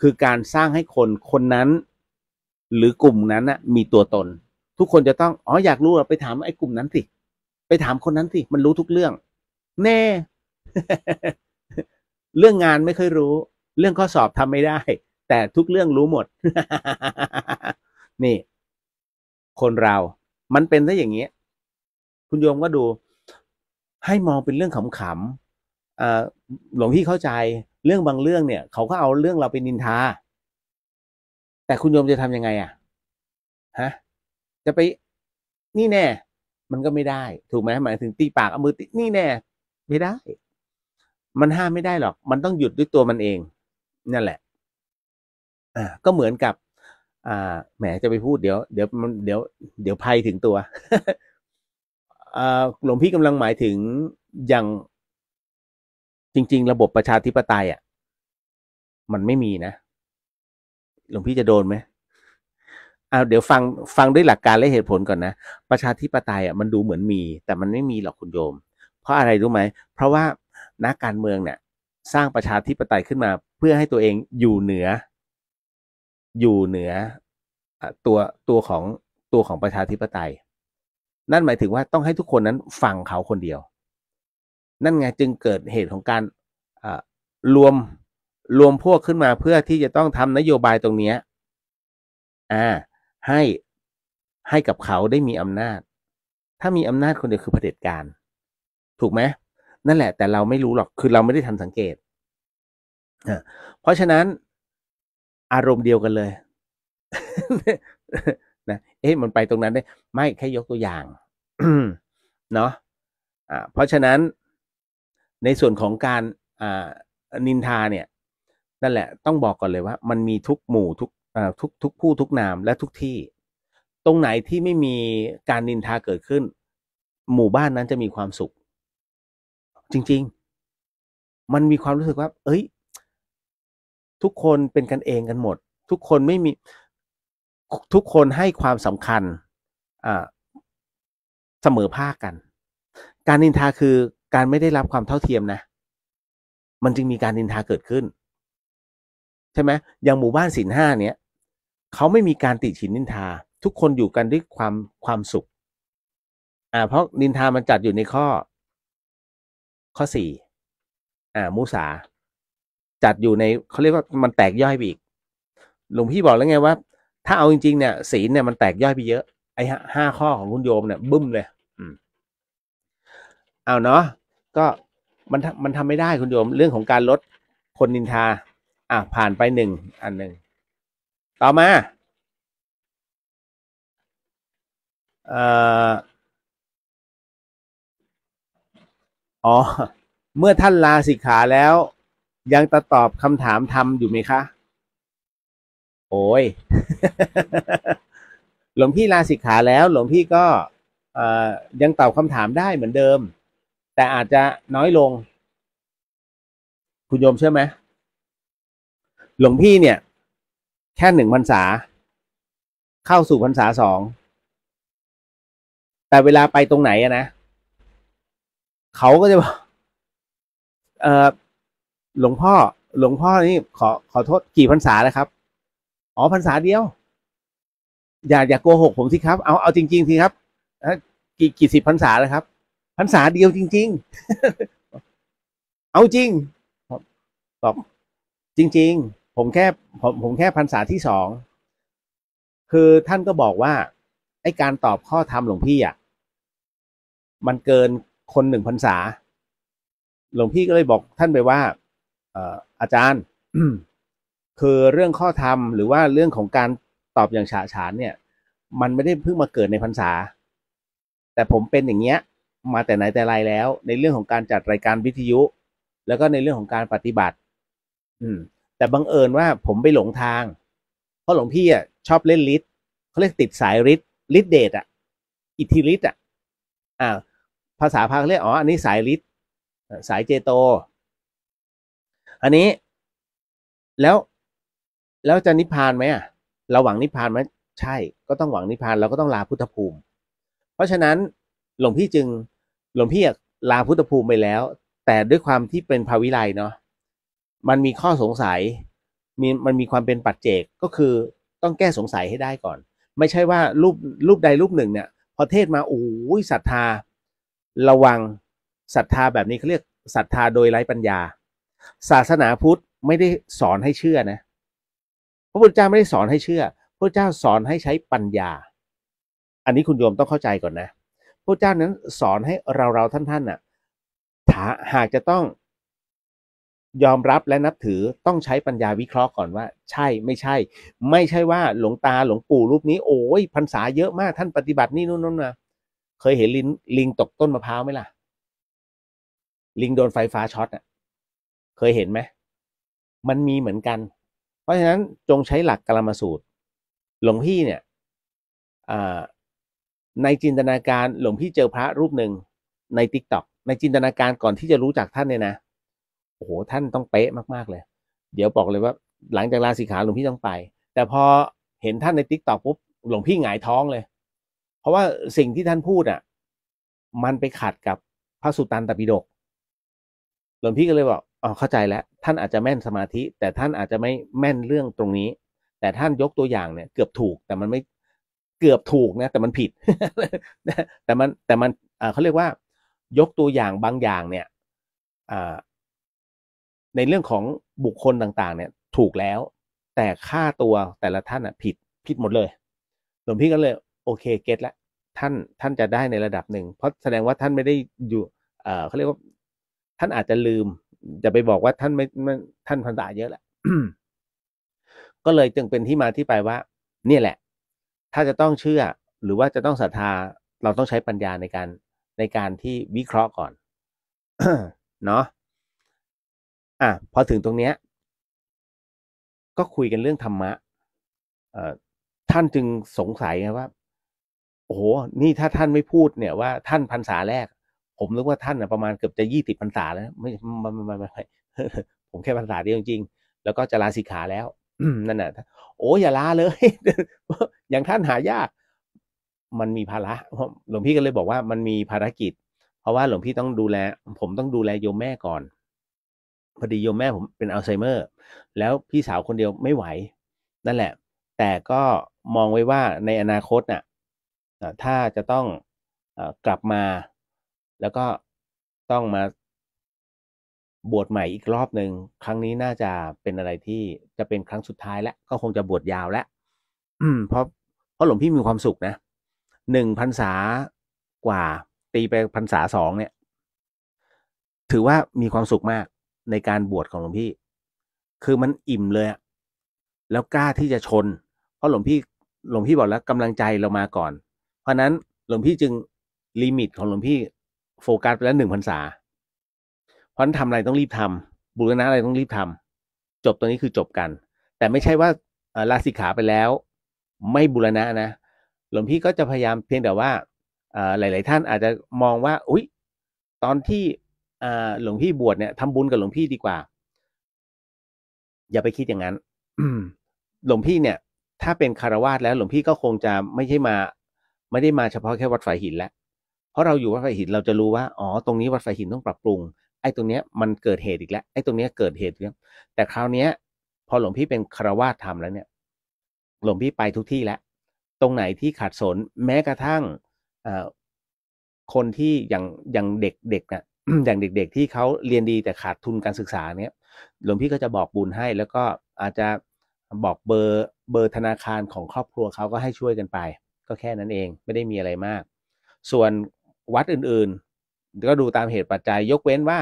คือการสร้างให้คนคนนั้น หรือกลุ่มนั้นนะมีตัวตนทุกคน จะต้อง อ๋อ อยากรู้เราไปถามไอ้ กลุ่มนั้น สิไปถามคนนั้น สิ มันรู้ทุกเรื่อง แน่ เรื่องงานไม่เคยรู้ เรื่องข้อสอบทำไม่ได้ แต่ทุกเรื่องรู้หมด นี่ คนเรา มันเป็นซะอย่างเงี้ยคุณโยมก็ดู ให้มองเป็นเรื่องขำๆหลวงพี่เข้าใจเรื่องบางเรื่องเนี่ย เขาก็เอาเรื่องเราไปนินทาแต่คุณโยมจะทำยังไงอะ่ะฮะจะไปนี่แน่มันก็ไม่ได้ถูกไหมหมายถึงตีปากเอามือตีนี่แน่ไม่ได้ มันห้ามไม่ได้หรอก มันต้องหยุดด้วยตัวมันเอง นั่นแหละอ่าก็เหมือนกับ อ่า แหมจะไปพูดเดี๋ยวเดี๋ยวมันเดี๋ยวเดี๋ยวภัยถึงตัวหลวงพี่กำลังหมายถึงอย่าง จริง ๆ ระบบประชาธิปไตยอ่ะ มันไม่มีนะหลวงพี่จะโดนไหมเอาเดี๋ยวฟังฟังด้วยหลักการและเหตุผลก่อนนะประชาธิปไตยอ่ะมันดูเหมือนมี แต่มันไม่มีหรอกคุณโยมเพราะอะไรรู้ไหม เพราะว่านักการเมืองเนี่ย สร้างประชาธิปไตยขึ้นมาเพื่อให้ตัวเองอยู่เหนือ อยู่เหนือตัวตัวของตัวของประชาธิปไตย นั่นหมายถึงว่าต้องให้ทุกคนนั้นฟังเขาคนเดียว นั่นไงจึงเกิดเหตุของการรวมรวมพวกขึ้นมา เพื่อที่จะต้องทำนโยบายตรงนี้อ่าให้ให้กับเขาได้มี อำนาจ ถ้ามี อำนาจคนเดียวคือเผด็จการถูกไหมนั่นแหละ แต่เราไม่รู้หรอกคือเราไม่ได้ ทันสังเกตเพราะฉะนั้น อารมณ์เดียวกันเลยนะเอ๊ะมันไปตรงนั้นได้ ไม่แค่ยกตัวอย่างเนาะะเพราะฉะนั้น ในส่วนของการอ่านินทาเนี่ย นั่นแหละ ต้องบอกก่อนเลยว่า มันมีทุกหมู่ทุกทุกทุกผู้ ทุก นาม และทุกที่ ตรงไหนที่ไม่มีการนินทา เกิดขึ้น หมู่บ้านนั้นจะมีความสุข จริงๆ มันมีความรู้สึกว่า เอ้ย ทุกคนเป็นกันเองกันหมด ทุกคนไม่มีทุกคนให้ความสำคัญเสมอภาคกัน การนินทาคือการไม่ได้รับความเท่าเทียมนะมันจึงมีการ นินทา เกิดขึ้นช่ไหมอย่างหมู่บ้านศิลห้าเนี้ยเขาไม่มีการติฉินนินทา ทุกคนอยู่กันด้วยความความสุข อ่า เพราะนินทามันจัดอยู่ในข้อ ข้อสี่อ่ามุสา จัดอยู่ใน เขาเรียกว่ามันแตกย่อยไปอีกหลวงพี่บอกแล้วไงว่า ถ้าเอาจริงๆเนี่ยศีลเนี่ยมันแตกย่อยไปเยอะ ไอ้ห้าข้อของคุณโยมเนี่ยบึ้มเลยอืมเอาเนาะก็มันมันทำไม่ได้คุณโยมเรื่องของการลดคนนินทาอ่ะ ผ่านไปหนึ่งอันหนึ่งต่อมาเอ่ออ๋อเมื่อท่านลาสิกขาแล้ว ยังตะตอบคำถามธรรมอยู่ไหมคะ โอ้ยหลวงพี่ลาสิกขาแล้ว หลวงพี่ก็ยังตอบคำถามได้เหมือนเดิม แต่อาจจะน้อยลง คุณโยมเชื่อไหมหลวงพี่เนี่ย แค่หนึ่งพรรษา เข้าสู่พรรษาสองแต่เวลาไปตรงไหนอะนะเขาก็จะบอกเออหลวงพ่อ หลวงพ่อนี่ขอขอโทษกี่พรรษาแล้วครับอ๋อพรรษาเดียว อย่าอย่าโกหกผม สิครับ เอาเอาจริง ๆ สิครับกี่กี่สิบพรรษาแล้วครับพรรษาเดียว จริงๆเอาจริงตอบจริงๆผมแค่ ผมผมแค่พรรษาที่สอง คือท่านก็บอกว่าไอการตอบข้อธรรมหลวงพี่อ่ะ มันเกินคนหนึ่งพรรษา หลวงพี่ก็เลยบอกท่านไปว่าอาจารย์ คือเรื่องข้อธรรมหรือว่าเรื่องของการตอบอย่างฉาฉานเนี่ย มันไม่ได้เพิ่งมาเกิดในพรรษา แต่ผมเป็นอย่างเงี้ยมาแต่ไหนแต่ไรแล้ว ในเรื่องของการจัดรายการวิทยุ แล้วก็ในเรื่องของการปฏิบัติ อืมแต่บังเอิญว่าผมไปหลงทาง เพราะหลวงพี่อ่ะชอบเล่นฤทธิ์เขาเรียกติดสายฤทธิ์ฤทธิ์เดชอ่ะ อิทธิฤทธิ์อ่ะ อ่า ภาษาพังเรียกอ๋อ อันนี้สายฤทธิ์สายเจโต อันนี้ แล้วแล้วจะนิพพานไหมอ่ะ เราหวังนิพพานไหม ใช่ ก็ต้องหวังนิพพาน เราก็ต้องลาพุทธภูมิ เพราะฉะนั้นหลวงพี่จึงหลวงพี่อลาพุทธภูมิไปแล้ว แต่ด้วยความที่เป็นภาวิไลเนาะมันมีข้อสงสัย มีมันมีความเป็นปัจเจก ก็คือต้องแก้สงสัยให้ได้ก่อน ไม่ใช่ว่ารูปรูปใดรูปหนึ่งเนี่ย พอเทศมาโอ้ยศรัทธา ระวัง ศรัทธาแบบนี้เขาเรียกศรัทธาโดยไร้ปัญญา ศาสนาพุทธไม่ได้สอนให้เชื่อนะ พระพุทธเจ้าไม่ได้สอนให้เชื่อ พระเจ้าสอนให้ใช้ปัญญา อันนี้คุณโยมต้องเข้าใจก่อนนะ พระเจ้านั้นสอนให้เราเราท่านท่านน่ะหากจะต้องยอมรับและนับถือต้องใช้ปัญญาวิเคราะห์ก่อนว่า ใช่ไม่ใช่ ไม่ใช่ว่าหลวงตาหลวงปู่รูปนี้โอ้ยพรรษาเยอะมากท่านปฏิบัตินี่นู่นนู่นนะเคยเห็นลิงลิงตกต้นมะพร้าวไหมล่ะ ลิงโดนไฟฟ้าช็อตอ่ะเคยเห็นไหมมันมีเหมือนกัน เพราะฉะนั้นจงใช้หลักกลมสูตรหลวงพี่เนี่ยในจินตนาการหลวงพี่เจอพระรูปหนึ่งในติ๊กต็อกในจินตนาการก่อนที่จะรู้จักท่านเนี่ยนะโอ้โห ท่านต้องเป๊ะมากๆเลย เดี๋ยวบอกเลยว่า หลังจากลาสีขาหลวงพี่ต้องไป แต่พอเห็นท่านในติ๊กต็อกปุ๊บ หลวงพี่หงายท้องเลย เพราะว่าสิ่งที่ท่านพูดอ่ะ มันไปขัดกับพระสุตตันตปิฎก หลวงพี่ก็เลยบอกอ๋อเข้าใจแล้ว ท่านอาจจะแม่นสมาธิ แต่ท่านอาจจะไม่แม่นเรื่องตรงนี้ แต่ท่านยกตัวอย่างเนี่ยเกือบถูก แต่มันไม่เกือบถูกนะ แต่มันผิดแต่มัน แต่มันเขาเรียกว่า ยกตัวอย่างบางอย่างเนี่ย อ่าในเรื่องของบุคคลต่าง ๆ เนี่ย ถูกแล้ว แต่ค่าตัวแต่ละท่านอ่ะ ผิดผิดหมดเลยหลวงพี่ก็เลย โอเคเก็ตละท่านท่านจะได้ในระดับหนึ่ง เพราะแสดงว่าท่านไม่ได้อยู่เขาเรียกว่า ท่านอาจจะลืม จะไปบอกว่าท่านไม่ ท่านพันตาเยอะแหละก็เลยจึงเป็นที่มาที่ไปว่า เนี่ยแหละ ถ้าจะต้องเชื่อหรือว่าจะต้องศรัทธาเราต้องใช้ปัญญาในการในการที่วิเคราะห์ก่อนเนาะอ่ะพอถึงตรงเนี้ย ก็คุยกันเรื่องธรรมะเอ่อท่านจึงสงสัยไงว่าโอ้โห นี่ถ้าท่านไม่พูดเนี่ยว่า ท่านพรรษาแรก ผมนึกว่าท่านประมาณเกือบจะยี่สิบพรรษาแล้ว ไม่ไม่ไม่ไม่ผมแค่พรรษาเดียวจริงๆแล้วก็จะลาสิกขาแล้วนั่นน่ะโอ้อย่าลาเลยอย่างท่านหายาก มันมีภาระหลวงพี่ก็เลยบอกว่ามันมีภารกิจ เพราะว่าหลวงพี่ต้องดูแลผมต้องดูแลโยมแม่ก่อนพอดีโยมแม่ผมเป็นอัลไซเมอร์ แล้วพี่สาวคนเดียวไม่ไหว นั่นแหละ แต่ก็มองไว้ว่าในอนาคตน่ะถ้าจะต้องกลับมา แล้วก็ต้องมา บวชใหม่อีกรอบหนึ่ง ครั้งนี้น่าจะเป็นอะไรที่จะเป็นครั้งสุดท้ายแล้ว ก็คงจะบวชยาวแล้วเพราะเพราะหลวงพี่มีความสุขนะหนึ่งพรรษากว่า ตีไปพรรษาสองเนี่ย ถือว่ามีความสุขมากในการบวชของหลวงพี่คือมันอิ่มเลยแล้วกล้าที่จะชน เพราะหลวงพี่ หลวงพี่บอกแล้วกำลังใจเรามาก่อนเพราะนั้นหลวงพี่จึงลิมิตของหลวงพี่ โฟกัสไปแล้วหนึ่งพรรษา เพราะนั้นทำอะไรต้องรีบทำบุญนะอะไรต้องรีบทำจบตรงนี้คือจบกันแต่ไม่ใช่ว่าลาสิกขาไปแล้ว ไม่บุรณะนะหลวงพี่ก็จะพยายามเพียงแต่ว่าหลาย ๆ ท่านอาจจะมองว่าอุ๊ย ตอนที่หลวงพี่บวชเนี่ยทำบุญกับหลวงพี่ดีกว่า อย่าไปคิดอย่างนั้นหลวงพี่เนี่ย ถ้าเป็นคารวาสแล้วหลวงพี่ก็คงจะไม่ใช่มา ไม่ได้มาเฉพาะแค่วัดฝ่ายหินแล้วเพราะเราอยู่วัดฝ่ายหินเราจะรู้ว่าอ๋อตรงนี้วัดฝ่ายหินต้องปรับปรุง ไอ้ตรงเนี้ยมันเกิดเหตุอีกแล้วไอ้ตรงเนี้ยเกิดเหตุแล้วแต่คราวเนี้ย พอหลวงพี่เป็นคารวาสทำแล้วเนี่ย หลวงพี่ไปทุกที่แล้วตรงไหนที่ขาดสนแม้กระทั่งคนที่อย่างอย่างเด็กเด็กนะ่ะอย่างเด็กๆที่เขาเรียนดีแต่ขาดทุนการศึกษาเนี่ย หลวงพี่ก็จะบอกบุญให้ แล้วก็อาจจะบอกเบอร์เบอร์ธนาคารของครอบครัวเขาก็ให้ช่วยกันไป ก็แค่นั้นเองไม่ได้มีอะไรมาก ส่วนวัดอื่นๆ ก็ดูตามเหตุปัจจัย ยกเว้นว่า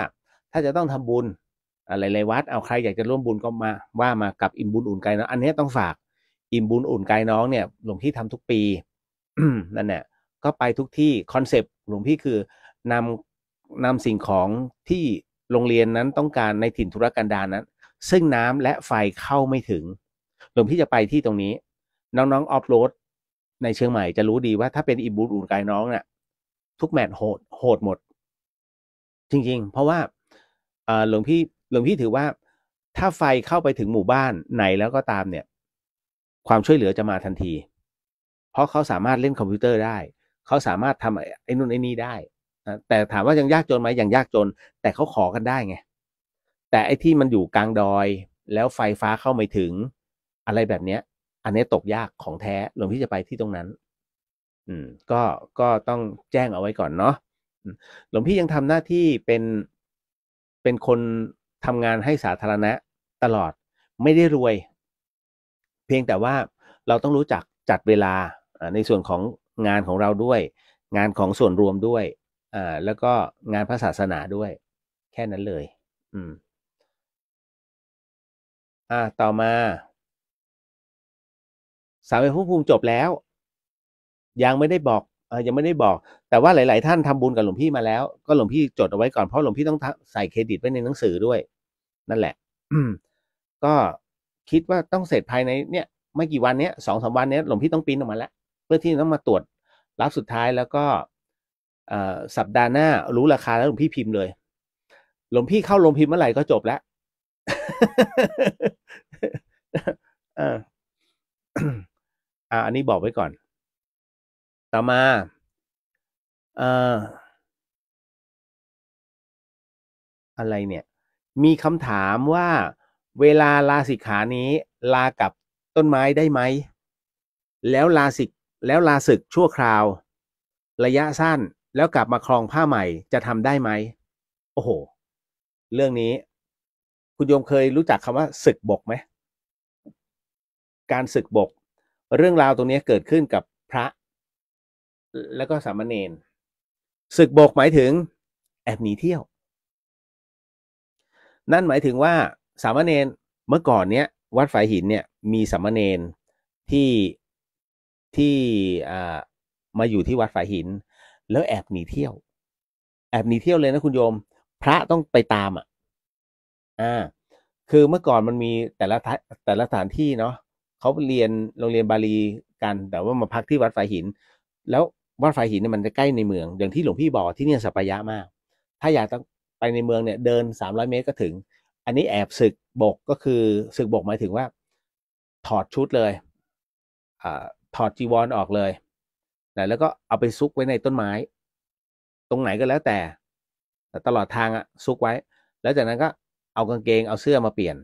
ถ้าจะต้องทำบุญ อะไรหลายวัดเอาใครอยากจะร่วมบุญก็มาว่ามากับอิ่มบุญอุ่นกายน้อง อันนี้ต้องฝากอิ่มบุญอุ่นกายน้องเนี่ยหลวงพี่ทำทุกปีนั่นแหละก็ไปทุกที่คอนเซปต์หลวงพี่คือนำนำสิ่งของที่โรงเรียนนั้นต้องการในถิ่นธุรกันดารนนั้น ซึ่งน้ำและไฟเข้าไม่ถึงหลวงพี่จะไปที่ตรงนี้ น้องๆออฟโรดในเชียงใหม่ จะรู้ดีว่าถ้าเป็นอีบูตอุ่นกายน้องเนะ่ะทุกแมตช์โหดโหดหมด จริงๆ เพราะว่าหลวงพี่หลวงพี่ถือว่าถ้าไฟเข้าไปถึงหมู่บ้านไหนแล้วก็ตามเนี่ย ความช่วยเหลือจะมาทันที เพราะเขาสามารถเล่นคอมพิวเตอร์ได้ เขาสามารถทำไอ้นู่นไอ้นี่ได้แต่ถามว่ายังยากจนไหมยังยากจน แต่เขาขอกันได้ไง แต่ไอ้ที่มันอยู่กลางดอยแล้วไฟฟ้าเข้าไม่ถึงอะไรแบบเนี้ย อันนี้ตกยากของแท้ หลวงพี่จะไปที่ตรงนั้น อืม ก็ ก็ต้องแจ้งเอาไว้ก่อนเนาะหลวงพี่ยังทำหน้าที่เป็น เป็นคนทำงานให้สาธารณะตลอด ไม่ได้รวย เพียงแต่ว่าเราต้องรู้จักจัดเวลา ในส่วนของงานของเราด้วย งานของส่วนรวมด้วยอ่าแล้วก็งานพระศาสนาด้วย แค่นั้นเลย อืม อ่าต่อมา สามเผู้ภูมิจบแล้ว ยังไม่ได้บอกอยังไม่ได้บอก แต่ว่าหลายๆท่านทำบุญกับหลวงพี่มาแล้วก็หลวงพี่จดเอาไว้ก่อน เพราะหลวงพี่ต้องใส่เครดิตไว้ในหนังสือด้วย นั่นแหละ ก็คิดว่าต้องเสร็จภายในเนี่ยไม่กี่วันเนี้ยสองสามวันเนี้ย หลวงพี่ต้องปีนออกมาแล้วเพื่อที่ต้องมาตรวจรับสุดท้ายแล้วก็สัปดาห์หน้า รู้ราคาแล้วหลวงพี่พิมพ์ เลยหลวงพี่เข้าโรงพิมพ์เมื่อไหร่ก็จบแล้วอ่า อันนี้บอกไว้ก่อน ต่อมาอ่อะไรเนี่ย มีคำถามว่าเวลาลาสิกขานี้ ลา กับต้นไม้ได้ไหม แล้วลาสิกแล้วลาศึกชั่วคราว ระยะสั้นแล้วกลับมาครองผ้าใหม่จะทำได้ไหมโอ้โห เรื่องนี้คุณโยมเคยรู้จักคำว่าศึกบกไหมการศึกบก เรื่องราวตรงนี้เกิดขึ้นกับพระแล้วก็สามเณรศึกบกหมายถึง แอบหนีเที่ยว นั่นหมายถึงว่าสามเณรเมื่อก่อนเนี้ยวัดฝายหินเนี่ย มีสามเณรที่ที่มาอยู่ที่วัดฝายหินแล้วแอบหนีเที่ยว แอบหนีเที่ยวเลยนะคุณโยม พระต้องไปตามอ่ะ อ่า คือเมื่อก่อนมันมีแต่ละแต่ละสถานที่เนาะเขาเรียนโรงเรียนบาลีกัน แต่ว่ามาพักที่วัดฝายหิน แล้ววัดฝายหินเนี่ยมันจะใกล้ในเมืองอย่างที่หลวงพี่บอกที่เนี่ยสัปยะมาก ถ้าอยากต้องไปในเมืองเนี่ยเดินสามร้อยเมตรก็ถึง อันนี้แอบศึกบก ก็คือศึกบกหมายถึงว่าถอดชุดเลยอถอดจีวรอออกเลยนะแล้วก็เอาไปซุกไว้ในต้นไม้ ตรงไหนก็แล้วแต่ตลอดทางอะซุกไว้ แล้วจากนั้นก็เอากางเกงเอาเสื้อมาเปลี่ยน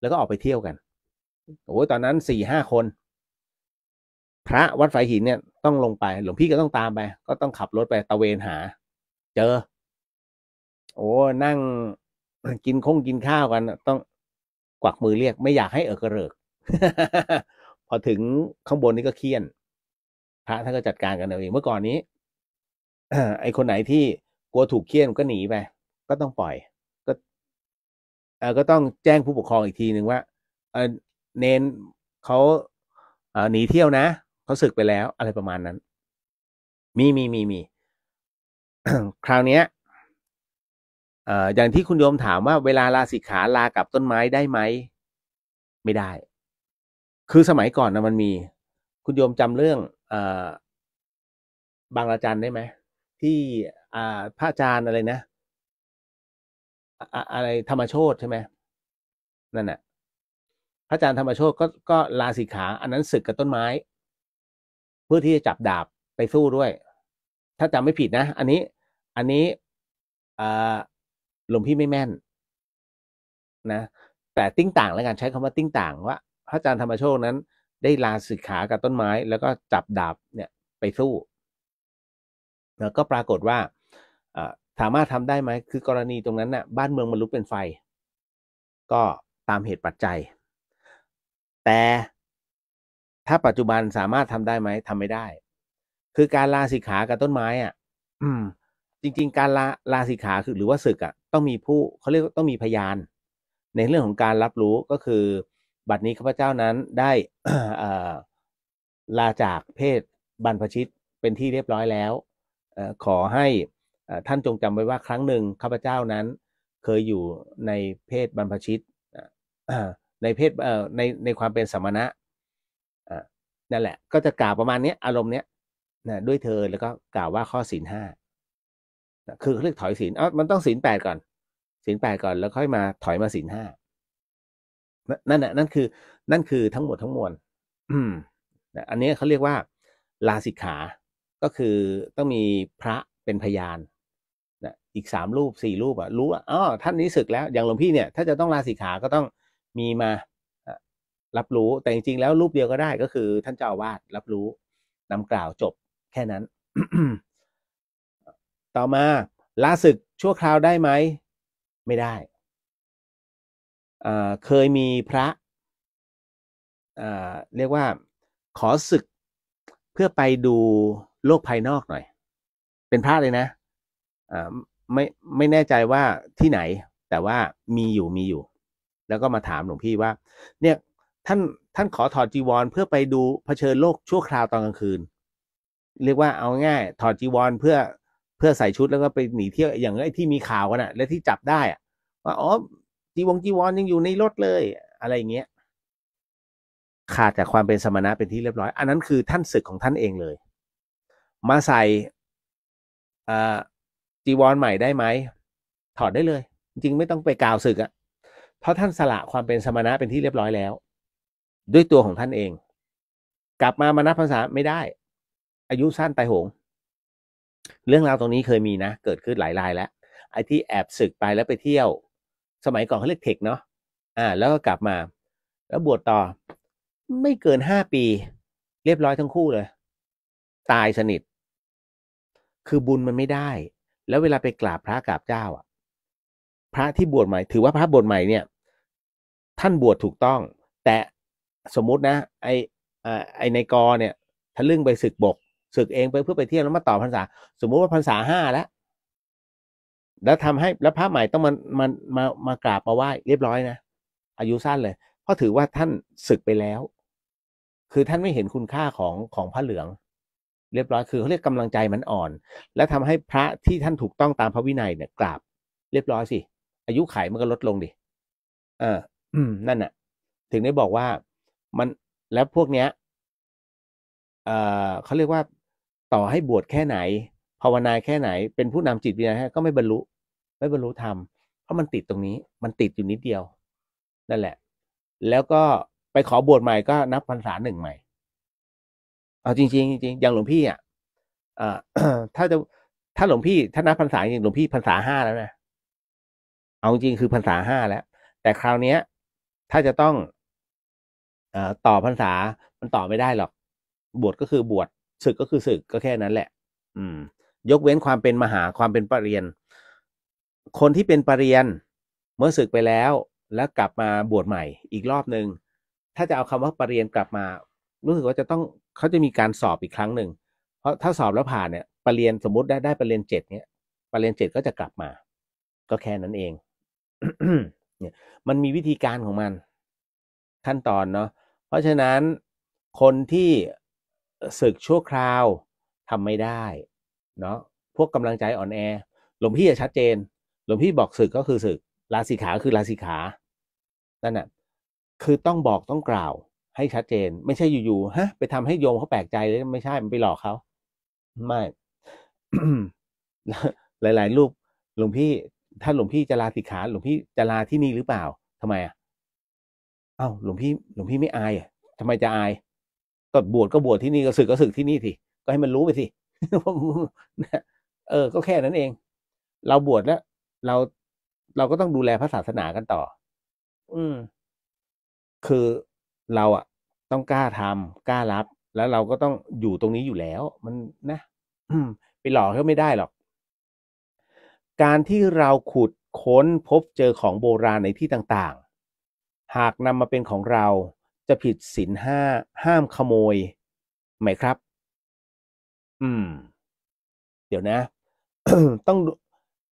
แล้วก็ออกไปเที่ยวกัน โอ้ยตอนนั้นสี่ห้าคน พระวัดไฟหินเนี่ยต้องลงไป หลวงพี่ก็ต้องตามไปก็ต้องขับรถไปตะเวนหา เจอ โอ้นั่งกินคงกินข้าวกันต้องกวักมือเรียกไม่อยากให้เอกระเริกพอถึงข้างบนนี่ก็เคียนพระท่านก็จัดการกันเอาเองเมื่อก่อนนี้ ไอ้คนไหนที่กลัวถูกเคี่ยนก็หนีไป ก็ต้องปล่อย ก็เออก็ต้องแจ้งผู้ปกครองอีกทีหนึ่งว่า เออเนนเขาเออหนีเที่ยวนะเขาศึกไปแล้วอะไรประมาณนั้น มีมีมีมีคราวเนี้ย เอออย่างที่คุณโยมถามว่าเวลาลาสิกขาลากับต้นไม้ได้ไหมไม่ได้ คือสมัยก่อนนะมันมี คุณโยมจำเรื่องบางอาจารย์ได้ไหมที่อาพระอาจารย์อะไรนะอะไร ธรรมโชตใช่ไหมนั่นแหะพระอาจารย์ธรรมโชตก็ก็ลาสิกขา อันนั้นศึกกับต้นไม้ เพื่อที่จะจับดาบไปสู้ด้วย ถ้าจำไม่ผิดนะอันนี้ อันนี้หลวงพี่ไม่แม่นนะแต่ติ้งต่างแล้วกันใช้คำว่าติ้งต่างว่าพระอาจารย์ธรรมโชตนั้นได้ลาสึกขากับต้นไม้ แล้วก็จับดาบเนี่ยไปสู้แล้วก็ปรากฏว่าสามารถทำได้ไหมคือกรณีตรงนั้นนะ่ะ บ้านเมืองมันลุกเป็นไฟ ก็ตามเหตุปัจจัย แต่ถ้าปัจจุบันสามารถทำได้ไหมทำไม่ได้ คือการลาสิกขากับต้นไม้อะ่ะจริง ๆ การลาลาสิกขาคือหรือว่าศึกอะ่ะต้องมีผู้เขาเรียกต้องมีพยาน ในเรื่องของการรับรู้ก็คือบัดนี้ข้าพเจ้านั้นได้ลาจากเพศบรรพชิตเป็นที่เรียบร้อยแล้วขอให้ท่านจงจำไว้ว่า ครั้งหนึ่งข้าพเจ้านั้น เคยอยู่ในเพศบรรพชิตในเพศในในความเป็นสมณะนั่นแหละ ก็จะกล่าวประมาณนี้อารมณ์เนี้ยนะด้วยเธอแล้วก็กล่าวว่าข้อศีลห้าคือเรียกถอยศีลเอ้ามันต้องศีลแปดก่อนศีลแปดก่อน แล้วค่อยมาถอยมาศีลห้านั่นแหละนั่นคือ นั่นคือทั้งหมดทั้งมวลอันนี้เขาเรียกว่าลาสิกขาก็คือต้องมีพระเป็นพยาน นะอีกสามรูปสี่รูปอะรู้ว่าอ๋อท่านนี้ศึกแล้ว อย่างหลวงพี่เนี่ยถ้าจะต้องลาสิกขาก็ต้องมีมารับรู้แต่จริงๆแล้วรูปเดียวก็ได้ก็คือท่านเจ้าวาดรับรู้นำกล่าวจบแค่นั้น ต่อมา ลาศึกชั่วคราวได้ไหมไม่ได้เคยมีพระเรียกว่าขอศึกเพื่อไปดูโลกภายนอกหน่อยเป็นพระเลยนะไม่ไม่แน่ใจว่าที่ไหน แต่ว่ามีอยู่มีอยู่แล้วก็มาถามหลวงพี่ว่าเนี่ยท่านท่านขอถอดจีวร เพื่อไปดูเผชิญโลกชั่วคราวตอนกลางคืน เรียกว่าเอาง่ายถอดจีวรเพื่อเพื่อใส่ชุดแล้วก็ไปหนีเที่ยวอย่างไอ้ที่มีข่าวกันอะและที่จับได้อะว่าอ๋อจีวงจีวรยังอยู่ในรถเลย อะไรอย่างเงี้ยขาดจากความเป็นสมณะเป็นที่เรียบร้อย อันนั้นคือท่านศึกของท่านเองเลย มาใส่จีวรใหม่ได้ไหมถอดได้เลย จริงไม่ต้องไปกล่าวศึกอะ่ะเพราะท่านสละความเป็นสมณะเป็นที่เรียบร้อยแล้ว ด้วยตัวของท่านเอง กลับมามานับภาษาไม่ได้ อายุสั้นตายโหง เรื่องราวตรงนี้เคยมีนะ เกิดขึ้นหลายรายแล้ว ไอ้ที่แอบศึกไปแล้วไปเที่ยวสมัยก่อนเขาเรียกเทคเนาะอ่า แล้วก็กลับมา แล้วบวชต่อไม่เกินห้าปี เรียบร้อยทั้งคู่เลย ตายสนิท คือบุญมันไม่ได้ แล้วเวลาไปกราบพระกราบเจ้า อ่ะ พระที่บวชใหม่ ถือว่าพระบวชใหม่เนี่ย ท่านบวชถูกต้อง แต่สมมตินะ ไออไอในกอเนี่ยทะลึ่งไปศึกบก ศึกเองไปเพื่อไปเที่ยวแล้วมาต่อพรรษา สมมุติว่าพรรษาห้าแล้วแล้วทำให้แล้วพระใหม่ต้องมามามามากราบมาไหว้เรียบร้อยนะ อายุสั้นเลย เพราะถือว่าท่านศึกไปแล้ว คือท่านไม่เห็นคุณค่าของของพระเหลือง เรียบร้อยคือเขาเรียกกำาลังใจมันอ่อน และทำให้พระที่ท่านถูกต้องตามพระวินัย เนี่ยกราบเรียบร้อยสิอายุไขมันก็ลดลงดิเออนั่นน่ะ ถึงได้บอกว่ามันแล้วพวกเนี้ย เออเขาเรียกว่าต่อให้บวชแค่ไหนภาวนาแค่ไหน เป็นผู้นำจิตวิญญาณก็ไม่บรรลุไม่บรรลุธรรมเพราะมันติดตรงนี้ มันติดอยู่นิดเดียว นั่นแหละ แล้วก็ไปขอบวชใหม่ก็นับพรรษาหนึ่งใหม่ เอาจริงจริงอย่างหลวงพี่อ่ะถ้าจะ ถ้าหลวงพี่ถ้านับพรรษาจริงหลวงพี่พรรษาห้าแล้วนะ เอาจริงคือพรรษาห้าแล้ว แต่คราวเนี้ย ถ้าจะต้องอต่อพรรษา มันต่อไม่ได้หรอก บวชก็คือบวชศึกก็คือศึกก็แค่นั้นแหละ อืม ยกเว้นความเป็นมหาความเป็นปรริญญาคนที่เป็นปรริญนเมื่อศึกไปแล้ว แล้วกลับมาบวชใหม่อีกรอบหนึ่ง ถ้าจะเอาคำว่าปรริญนกลับมา รู้สึกว่าจะต้องเขาจะมีการสอบอีกครั้งหนึ่งเพราะถ้าสอบแล้วผ่านเนี่ยปรริญนสมมติได้ได้ปรริญนเจ็ดเนี่ยปรริญนเจ็ดก็จะกลับมา ก็แค่นั้นเองเนี่ยมันมีวิธีการของมัน ขั้นตอนเนาะเพราะฉะนั้นคนที่ศึกชั่วคราวทำไม่ได้เนาะพวกกำลังใจอ่อนแอหลวงพี่จะชัดเจนหลวงพี่บอกศึกก็คือศึกลาสิขาคือลาสิขานั่นน่ะคือต้องบอกต้องกล่าว ให้ชัดเจน ไม่ใช่อยู่ๆฮะ ไปทำให้โยมเขาแปลกใจเลย ไม่ใช่มันไปหลอกเขาไม่หลายๆรูปหลวงพี่ถ้าหลวงพี่จะลาสิขาหลวงพี่จะลาที่นี่หรือเปล่า ทำไมอ่ะ เอ้าหลวงพี่หลวงพี่ไม่อายอ่ะทำไมจะอาย ก็บวชก็บวชที่นี่ ก็สึกก็สึกที่นี่ทีก็ให้มันรู้ไปสิเออ ก็แค่นั้นเองเราบวชแล้วเราเราก็ต้องดูแลพระศาสนากันต่อ อืม คือเราอะต้องกล้าทำกล้ารับแล้วเราก็ต้องอยู่ตรงนี้อยู่แล้วมันนะ ไปหลอกเขาไม่ได้หรอก การที่เราขุดค้นพบเจอของโบราณในที่ต่าง ๆ หากนำมาเป็นของเราจะผิดศีลห้าห้ามขโมยไหมครับ อืม เดี๋ยวนะ ต้อง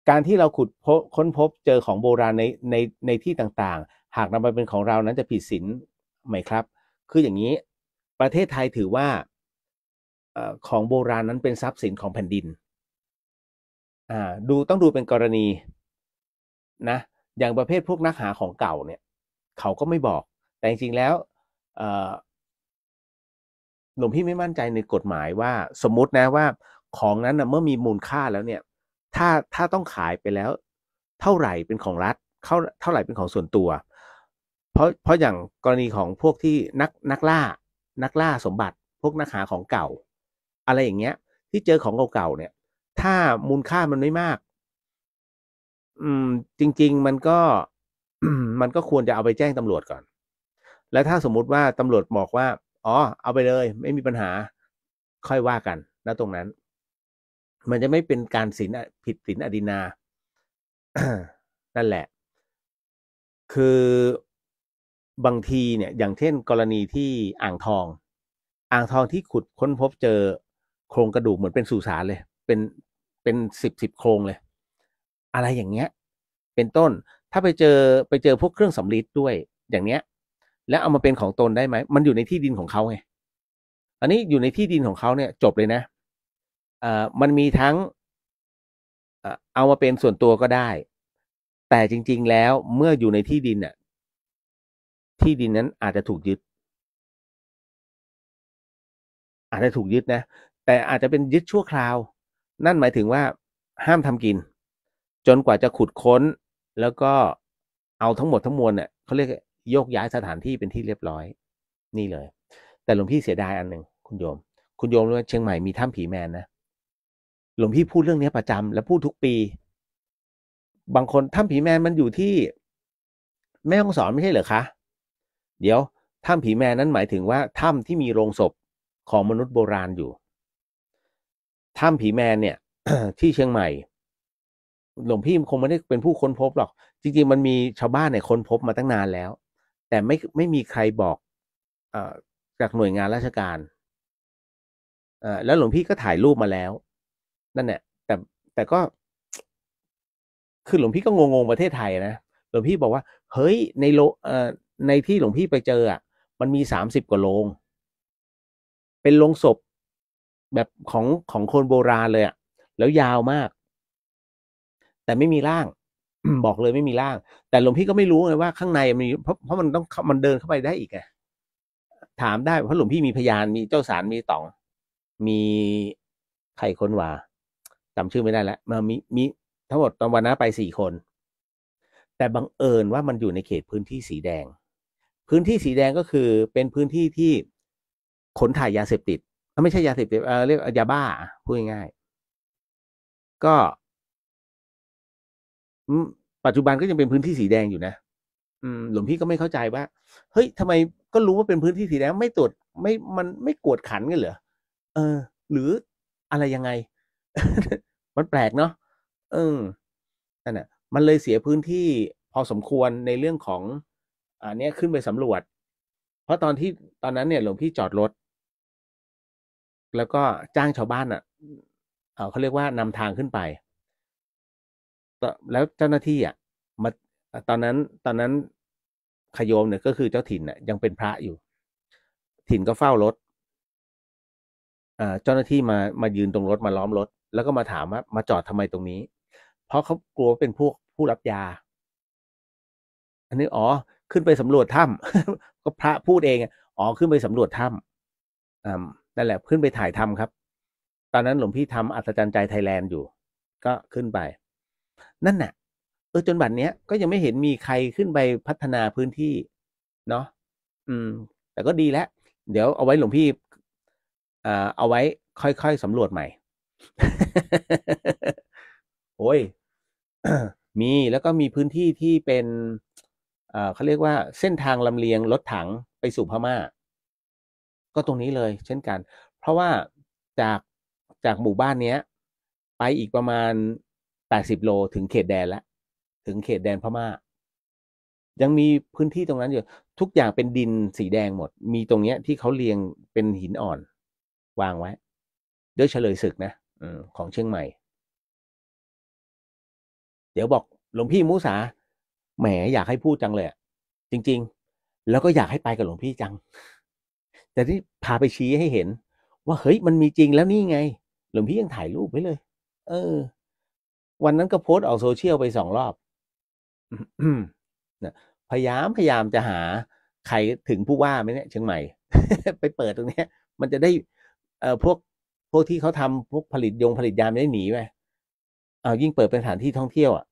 การที่เราขุดค้นพบเจอของโบราณในในในที่ต่างๆ หากนำไปเป็นของเรานั้นจะผิดศีลไหมครับ คืออย่างนี้ประเทศไทยถือว่า ของโบราณนั้นเป็นทรัพย์สินของแผ่นดิน อ่า ดูต้องดูเป็นกรณีนะ อย่างประเภทพวกนักหาของเก่าเนี่ย เขาก็ไม่บอก แต่จริงๆ แล้วหลวงพี่ไม่มั่นใจในกฎหมายว่า สมมตินะว่าของนั้นนะเมื่อมีมูลค่าแล้วเนี่ยถ้าถ้าต้องขายไปแล้วเท่าไหร่เป็นของรัฐเท่าเท่าไหร่เป็นของส่วนตัว เพราะเพราะอย่างกรณีของพวกที่นักนักล่า นักล่าสมบัติ พวกนักหาของเก่า อะไรอย่างเงี้ยที่เจอของเก่าๆเนี่ย ถ้ามูลค่ามันไม่มาก อืม จริง ๆ มันก็มันก็ควรจะเอาไปแจ้งตำรวจก่อน แล้วถ้าสมมุติว่าตำรวจบอกว่าอ๋อ เอาไปเลย ไม่มีปัญหา ค่อยว่ากันณตรงนั้นมันจะไม่เป็นการศีลผิดศีลอดินา นั่นแหละ คือบางทีเนี่ย อย่างเช่นกรณีที่อ่างทอง อ่างทองที่ขุดค้นพบเจอโครงกระดูกเหมือนเป็นสุสานเลย เป็นเป็นสิบสิบโครงเลย อะไรอย่างเงี้ย เป็นต้น ถ้าไปเจอไปเจอพวกเครื่องสำริดด้วย อย่างเนี้ย แล้วเอามาเป็นของตนได้ไหม มันอยู่ในที่ดินของเขาไง อันนี้อยู่ในที่ดินของเขาเนี่ยจบเลยนะมันมีทั้งเอามาเป็นส่วนตัวก็ได้แต่จริงๆแล้วเมื่ออยู่ในที่ดินน่ะ ที่ดินนั้นอาจจะถูกยึด อาจจะถูกยึดนะแต่อาจจะเป็นยึดชั่วคราวนั่นหมายถึงว่าห้ามทำกินจนกว่าจะขุดค้น แล้วก็เอาทั้งหมดทั้งมวลเนี่ยเขาเรียกโยกย้ายสถานที่เป็นที่เรียบร้อยนี่เลย แต่หลวงพี่เสียดายอันหนึ่งคุณโยม คุณโยมรู้ว่าเชียงใหม่มีถ้ำผีแมนนะหลวงพี่พูดเรื่องนี้ประจำและพูดทุกปี บางคนถ้ำผีแมนมันอยู่ที่ แม่ห้องสอนไม่ใช่เหรอคะ เดี๋ยวถ้ำผีแมนนั้นหมายถึงว่าถ้ำที่มีโรงศพของมนุษย์โบราณอยู่ ถ้ำผีแมนเนี่ยที่เชียงใหม่ หลวงพี่คงไม่ได้เป็นผู้ค้นพบหรอก จริงๆ มันมีชาวบ้านเนี่ยค้นพบมาตั้งนานแล้ว แต่ไม่ไม่มีใครบอกอจากหน่วยงานราชการแล้วหลวงพี่ก็ถ่ายรูปมาแล้วนั่นแหละแต่แต่ก็คือหลวงพี่ก็ งงๆประเทศไทยนะหลวงพี่บอกว่า เฮ้ย ในโลในที่หลวงพี่ไปเจออ่ะมันมีสามสิบกว่าโลง เป็นโลงศพแบบของของคนโบราณเลยอ่ะแล้วยาวมาก แต่ไม่มีร่าง บอกเลยไม่มีร่าง แต่ หลวงพี่ก็ไม่รู้เลยว่า ข้างในมันเพราะเพราะมันต้องมันเดินเข้าไปได้อีกไงถามได้เพราะหลวงพี่มีพยานมีเจ้าสารมีตองมีใครคนว่าจำชื่อไม่ได้แล้วมามีมีทั้งหมดตอนวันนั้นไปสี่คน แต่บังเอิญว่ามันอยู่ในเขตพื้นที่สีแดง พื้นที่สีแดงก็คือเป็นพื้นที่ที่ขนถ่ายยาเสพติดไม่ใช่ยาเสพติดเออเรียกยาบ้าพูดง่ายๆก็ปัจจุบันก็ยังเป็นพื้นที่สีแดงอยู่นะอืมหลวงพี่ก็ไม่เข้าใจว่า เฮ้ย ทำไม ก็รู้ว่าเป็นพื้นที่สีแดงไม่ตรวจไม่มันไม่กวดขันกันเหรอเออหรืออะไรยังไงมันแปลกเนาะเออนั่นน่ะ มันเลยเสียพื้นที่พอสมควรในเรื่องของอันนี้ขึ้นไปสำรวจ เพราะตอนที่ตอนนั้นเนี่ยหลวงพี่จอดรถ แล้วก็จ้างชาวบ้านอะ่ะเเขาเรียกว่านำทางขึ้นไป แล้วเจ้าหน้าที่อะ่ะมา ตอนนั้น ตอนนั้นขโยมเนี่ย ก็คือเจ้าถิ่นน่ะยังเป็นพระอยู่ ถิ่นก็เฝ้ารถเจ้าหน้าที่มามายืนตรงรถมาล้อมรถแล้วก็มาถามว่ามาจอดทำไมตรงนี้ เพราะเขากลัวเป็น พวกผู้รับยา อันนี้ อ๋อ ขึ้นไปสำรวจถ้ำก็พระพูดเองอ๋อ ขึ้นไปสำรวจถ้ำอ่านั่น แหละขึ้นไปถ่ายทำครับ ตอนนั้นหลวงพี่ ทำ อัศจรรย์ใจไทยแลนด์อยู่ ก็ขึ้นไป นั่น น่ะเออจนบัดเนี้ยก็ ยัง ไม่เห็นมีใครขึ้นไปพัฒนาพื้นที่ เนาะ อืม แต่ก็ดีแล้วเดี๋ยวเอาไว้หลวงพี่อ่าเอาไว้ค่อยๆสำรวจใหม่โอ้ย มีแล้วก็มีพื้นที่ที่เป็นเขาเรียกว่าเส้นทางลำเลียงรถถังไปสู่พม่า ก็ตรงนี้เลย เช่นกัน เพราะว่าจากจากหมู่บ้านเนี้ย ไปอีกประมาณแปดสิบโลถึงเขตแดนแล้วถึงเขตแดนพม่า ยังมีพื้นที่ตรงนั้นอยู่ ทุกอย่างเป็นดินสีแดงหมด มีตรงเนี้ยที่เขาเรียงเป็นหินอ่อน วางไว้ด้วยเฉลยศึกนะอ ของเชียงใหม่ เดี๋ยวบอกหลวงพี่มูสาแหมอยากให้พูดจังเลย จริง ๆ แล้วก็อยากให้ไปกับหลวงพี่จัง แต่ที่พาไปชี้ให้เห็น ว่า เฮ้ย มันมีจริงแล้ว นี่ ไง หลวงพี่ยังถ่ายรูปไว้เลย เออ วันนั้นก็โพสต์ออก โซเชียลไปสองรอบพยายามพยายามจะหาใครถึงผู้ว่าไหมเนี่ยเชียงใหม่ ไปเปิดตรงนี้มันจะได้ เออพวกพวกที่เขาทำพวกผลิตยงผลิตยาไม่ได้หนีไปเอายิ่งเปิดเป็นสถานที่ท่องเที่ยวอ่ะ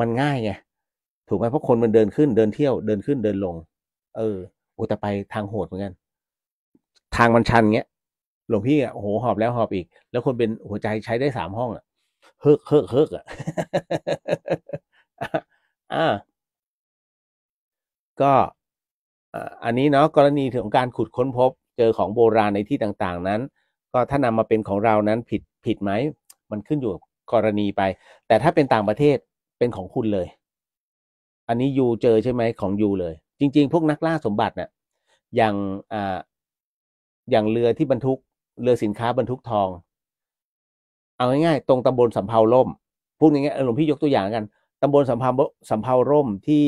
มันง่ายไงถูกไหมเพราะคนมันเดินขึ้นเดินเที่ยวเดินขึ้นเดินลง เออโอ้แต่ไปทางโหดเหมือนกันทางมันชัน เงี้ยหลวงพี่อ่ะโหหอบแล้วหอบอีก แล้วคนเป็นหัวใจใช้ได้สามห้องอ่ะเฮิกเฮิกเฮิกอ่ะอ่า ก็อันนี้เนาะกรณีของการขุดค้นพบเจอของโบราณในที่ต่างๆ นั้นก็ถ้านำมาเป็นของเรานั้นผิดผิดไหมมันขึ้นอยู่กรณีไป แต่ถ้าเป็นต่างประเทศเป็นของคุณเลย อันนี้ยูเจอใช่ไหมของยูเลย จริง ๆ พวกนักล่าสมบัติเนะ่ยอย่างอ่าอย่างเรือที่บรรทุก เรือสินค้าบรรทุกทอง เอาง่ายๆตรงตำบลสำเภาล่มพูดง่ายๆหลวงพี่ยกตัวอย่างกันตำบลสำเภาสำเภาล่มที่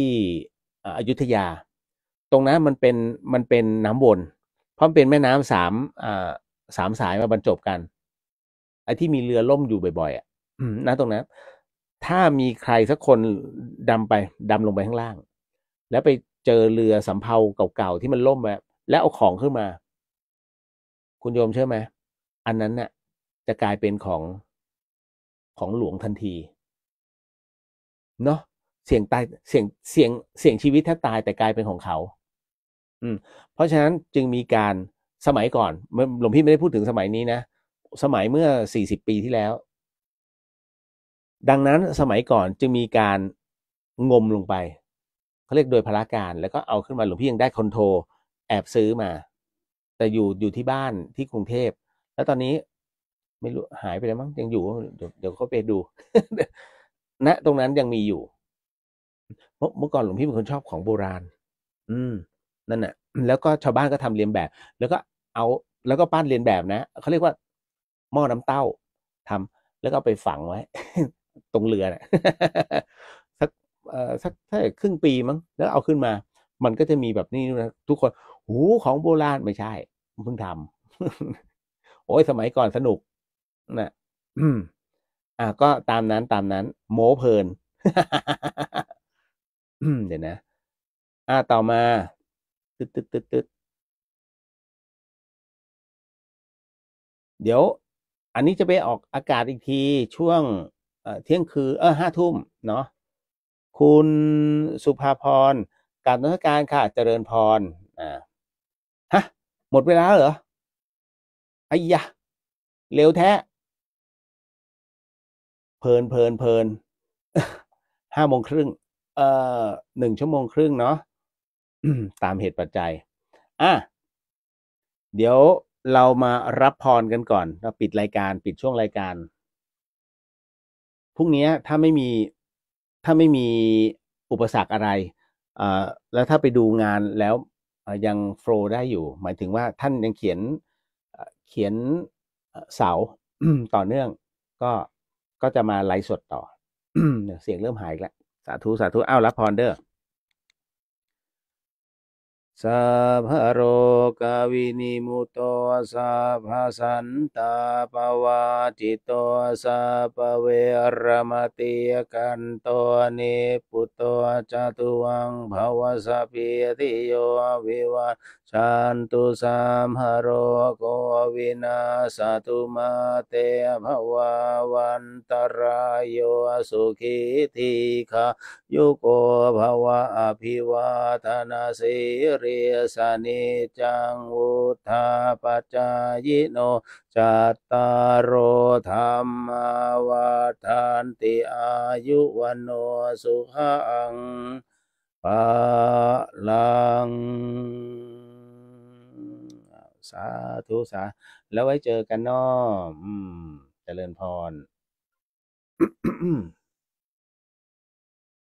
อยุธยา ตรงนั้นมันเป็นมันเป็นน้ำวนเพราะมเป็นแม่น้ำสามอ่าสามสายมาบรรจบกัน ไอ้ที่มีเรือล่มอยู่บ่อยๆอ่ะนะตรงนั้น ถ้ามีใคร สักคนดำไปดำลงไปข้างล่าง แล้วไปเจอเรือสำเภาเก่าๆที่มันล่มไปแล้วเอาของขึ้นมา คุณโยมเชื่อไหมอันนั้นน่ะจะกลายเป็นของของหลวงทันทีเนาะเสี่ยงตายเสี่ยงเสี่ยงเสี่ยงชีวิตถ้าตายแต่กลายเป็นของเขา อืม เพราะฉะนั้นจึงมีการสมัยก่อน หลวงพี่ไม่ได้พูดถึงสมัยนี้นะ สมัยเมื่อสี่สิบปีที่แล้ว ดังนั้นสมัยก่อนจึงมีการงมลงไป เขาเรียกโดยพราการ แล้วก็เอาขึ้นมาหลวงพี่ยังได้คอนโทร แอบซื้อมา แต่อยู่อยู่ที่บ้านที่กรุงเทพ แล้วตอนนี้ไม่รู้หายไปแล้วมั้งยังอยู่ เดี๋ยวเดี๋ยวเขาไปดูณนะตรงนั้นยังมีอยู่เมื่อก่อนหลวงพี่เป็นคนชอบของโบราณ อืม นั่นแหะแล้วก็ชาวบ้านก็ทำเรียนแบบ แล้วก็เอาแล้วก็ปั้นเรียนแบบนะเขาเรียกว่าหม้อน้ำเต้าทำแล้วก็ไปฝังไว้ ตรงเรือนะสักเอ่อสักถ้าครึ่งปีมั้งแล้วเอาขึ้นมา มันก็จะมีแบบนี้นะทุกคน หูของโบราณไม่ใช่เพิ่งทำโอ้ยสมัยก่อนสนุกนะอ่ะก็ตามนั้นตามนั้น โมเพลินเดี๋ยวนะ อ่าต่อมาตึ๊ดตึ๊ดตึ๊ดตึ๊ดเดี๋ยว อันนี้จะไปออกอากาศอีกทีช่วงเที่ยงคืนเออห้าทุ่มเนาะคุณสุภาพรการนักการค่ะเจริญพรอ่าฮะหมดเวลาเหรอไอ้ยะ เร็วแท้ เพลินเพลินเพลินห้าโมงครึ่งเอ่อหนึ่งชั่วโมงครึ่งเนาะตามเหตุปัจจัย อ่ะ เดี๋ยวเรามารับพรกันก่อน เราปิดรายการปิดช่วงรายการ พรุ่งนี้ถ้าไม่มีถ้าไม่มีอุปสรรคอะไรอ่แล้วถ้าไปดูงานแล้วยังโฟล์ได้อยู่ หมายถึงว่าท่านยังเขียนเขียนเสาต่อเนื่อง ก็ก็จะมาไลฟ์สดต่อ เสียงเริ่มหายแล้ว สาธุสาธุอ้าวรับพรเด้อสัพโรกาวินิมุตโตสัพสันตาปวาจิตโตสัพเวอรมติกันโตนิปุตโตจตุวังภวสัพียติโยวิวัชันตุสามหโรโกวินาสตุมาเตภวาวันตรายโยสุขิธิคายุโกภวะอภิวาทนาสิรริยสนิจังวุธาปจายโน จัตตารโอธรรมวาทานติอายุวันโน สุขังปะลังสาธุ สา แล้วไว้เจอกันนาะอมเจริญพร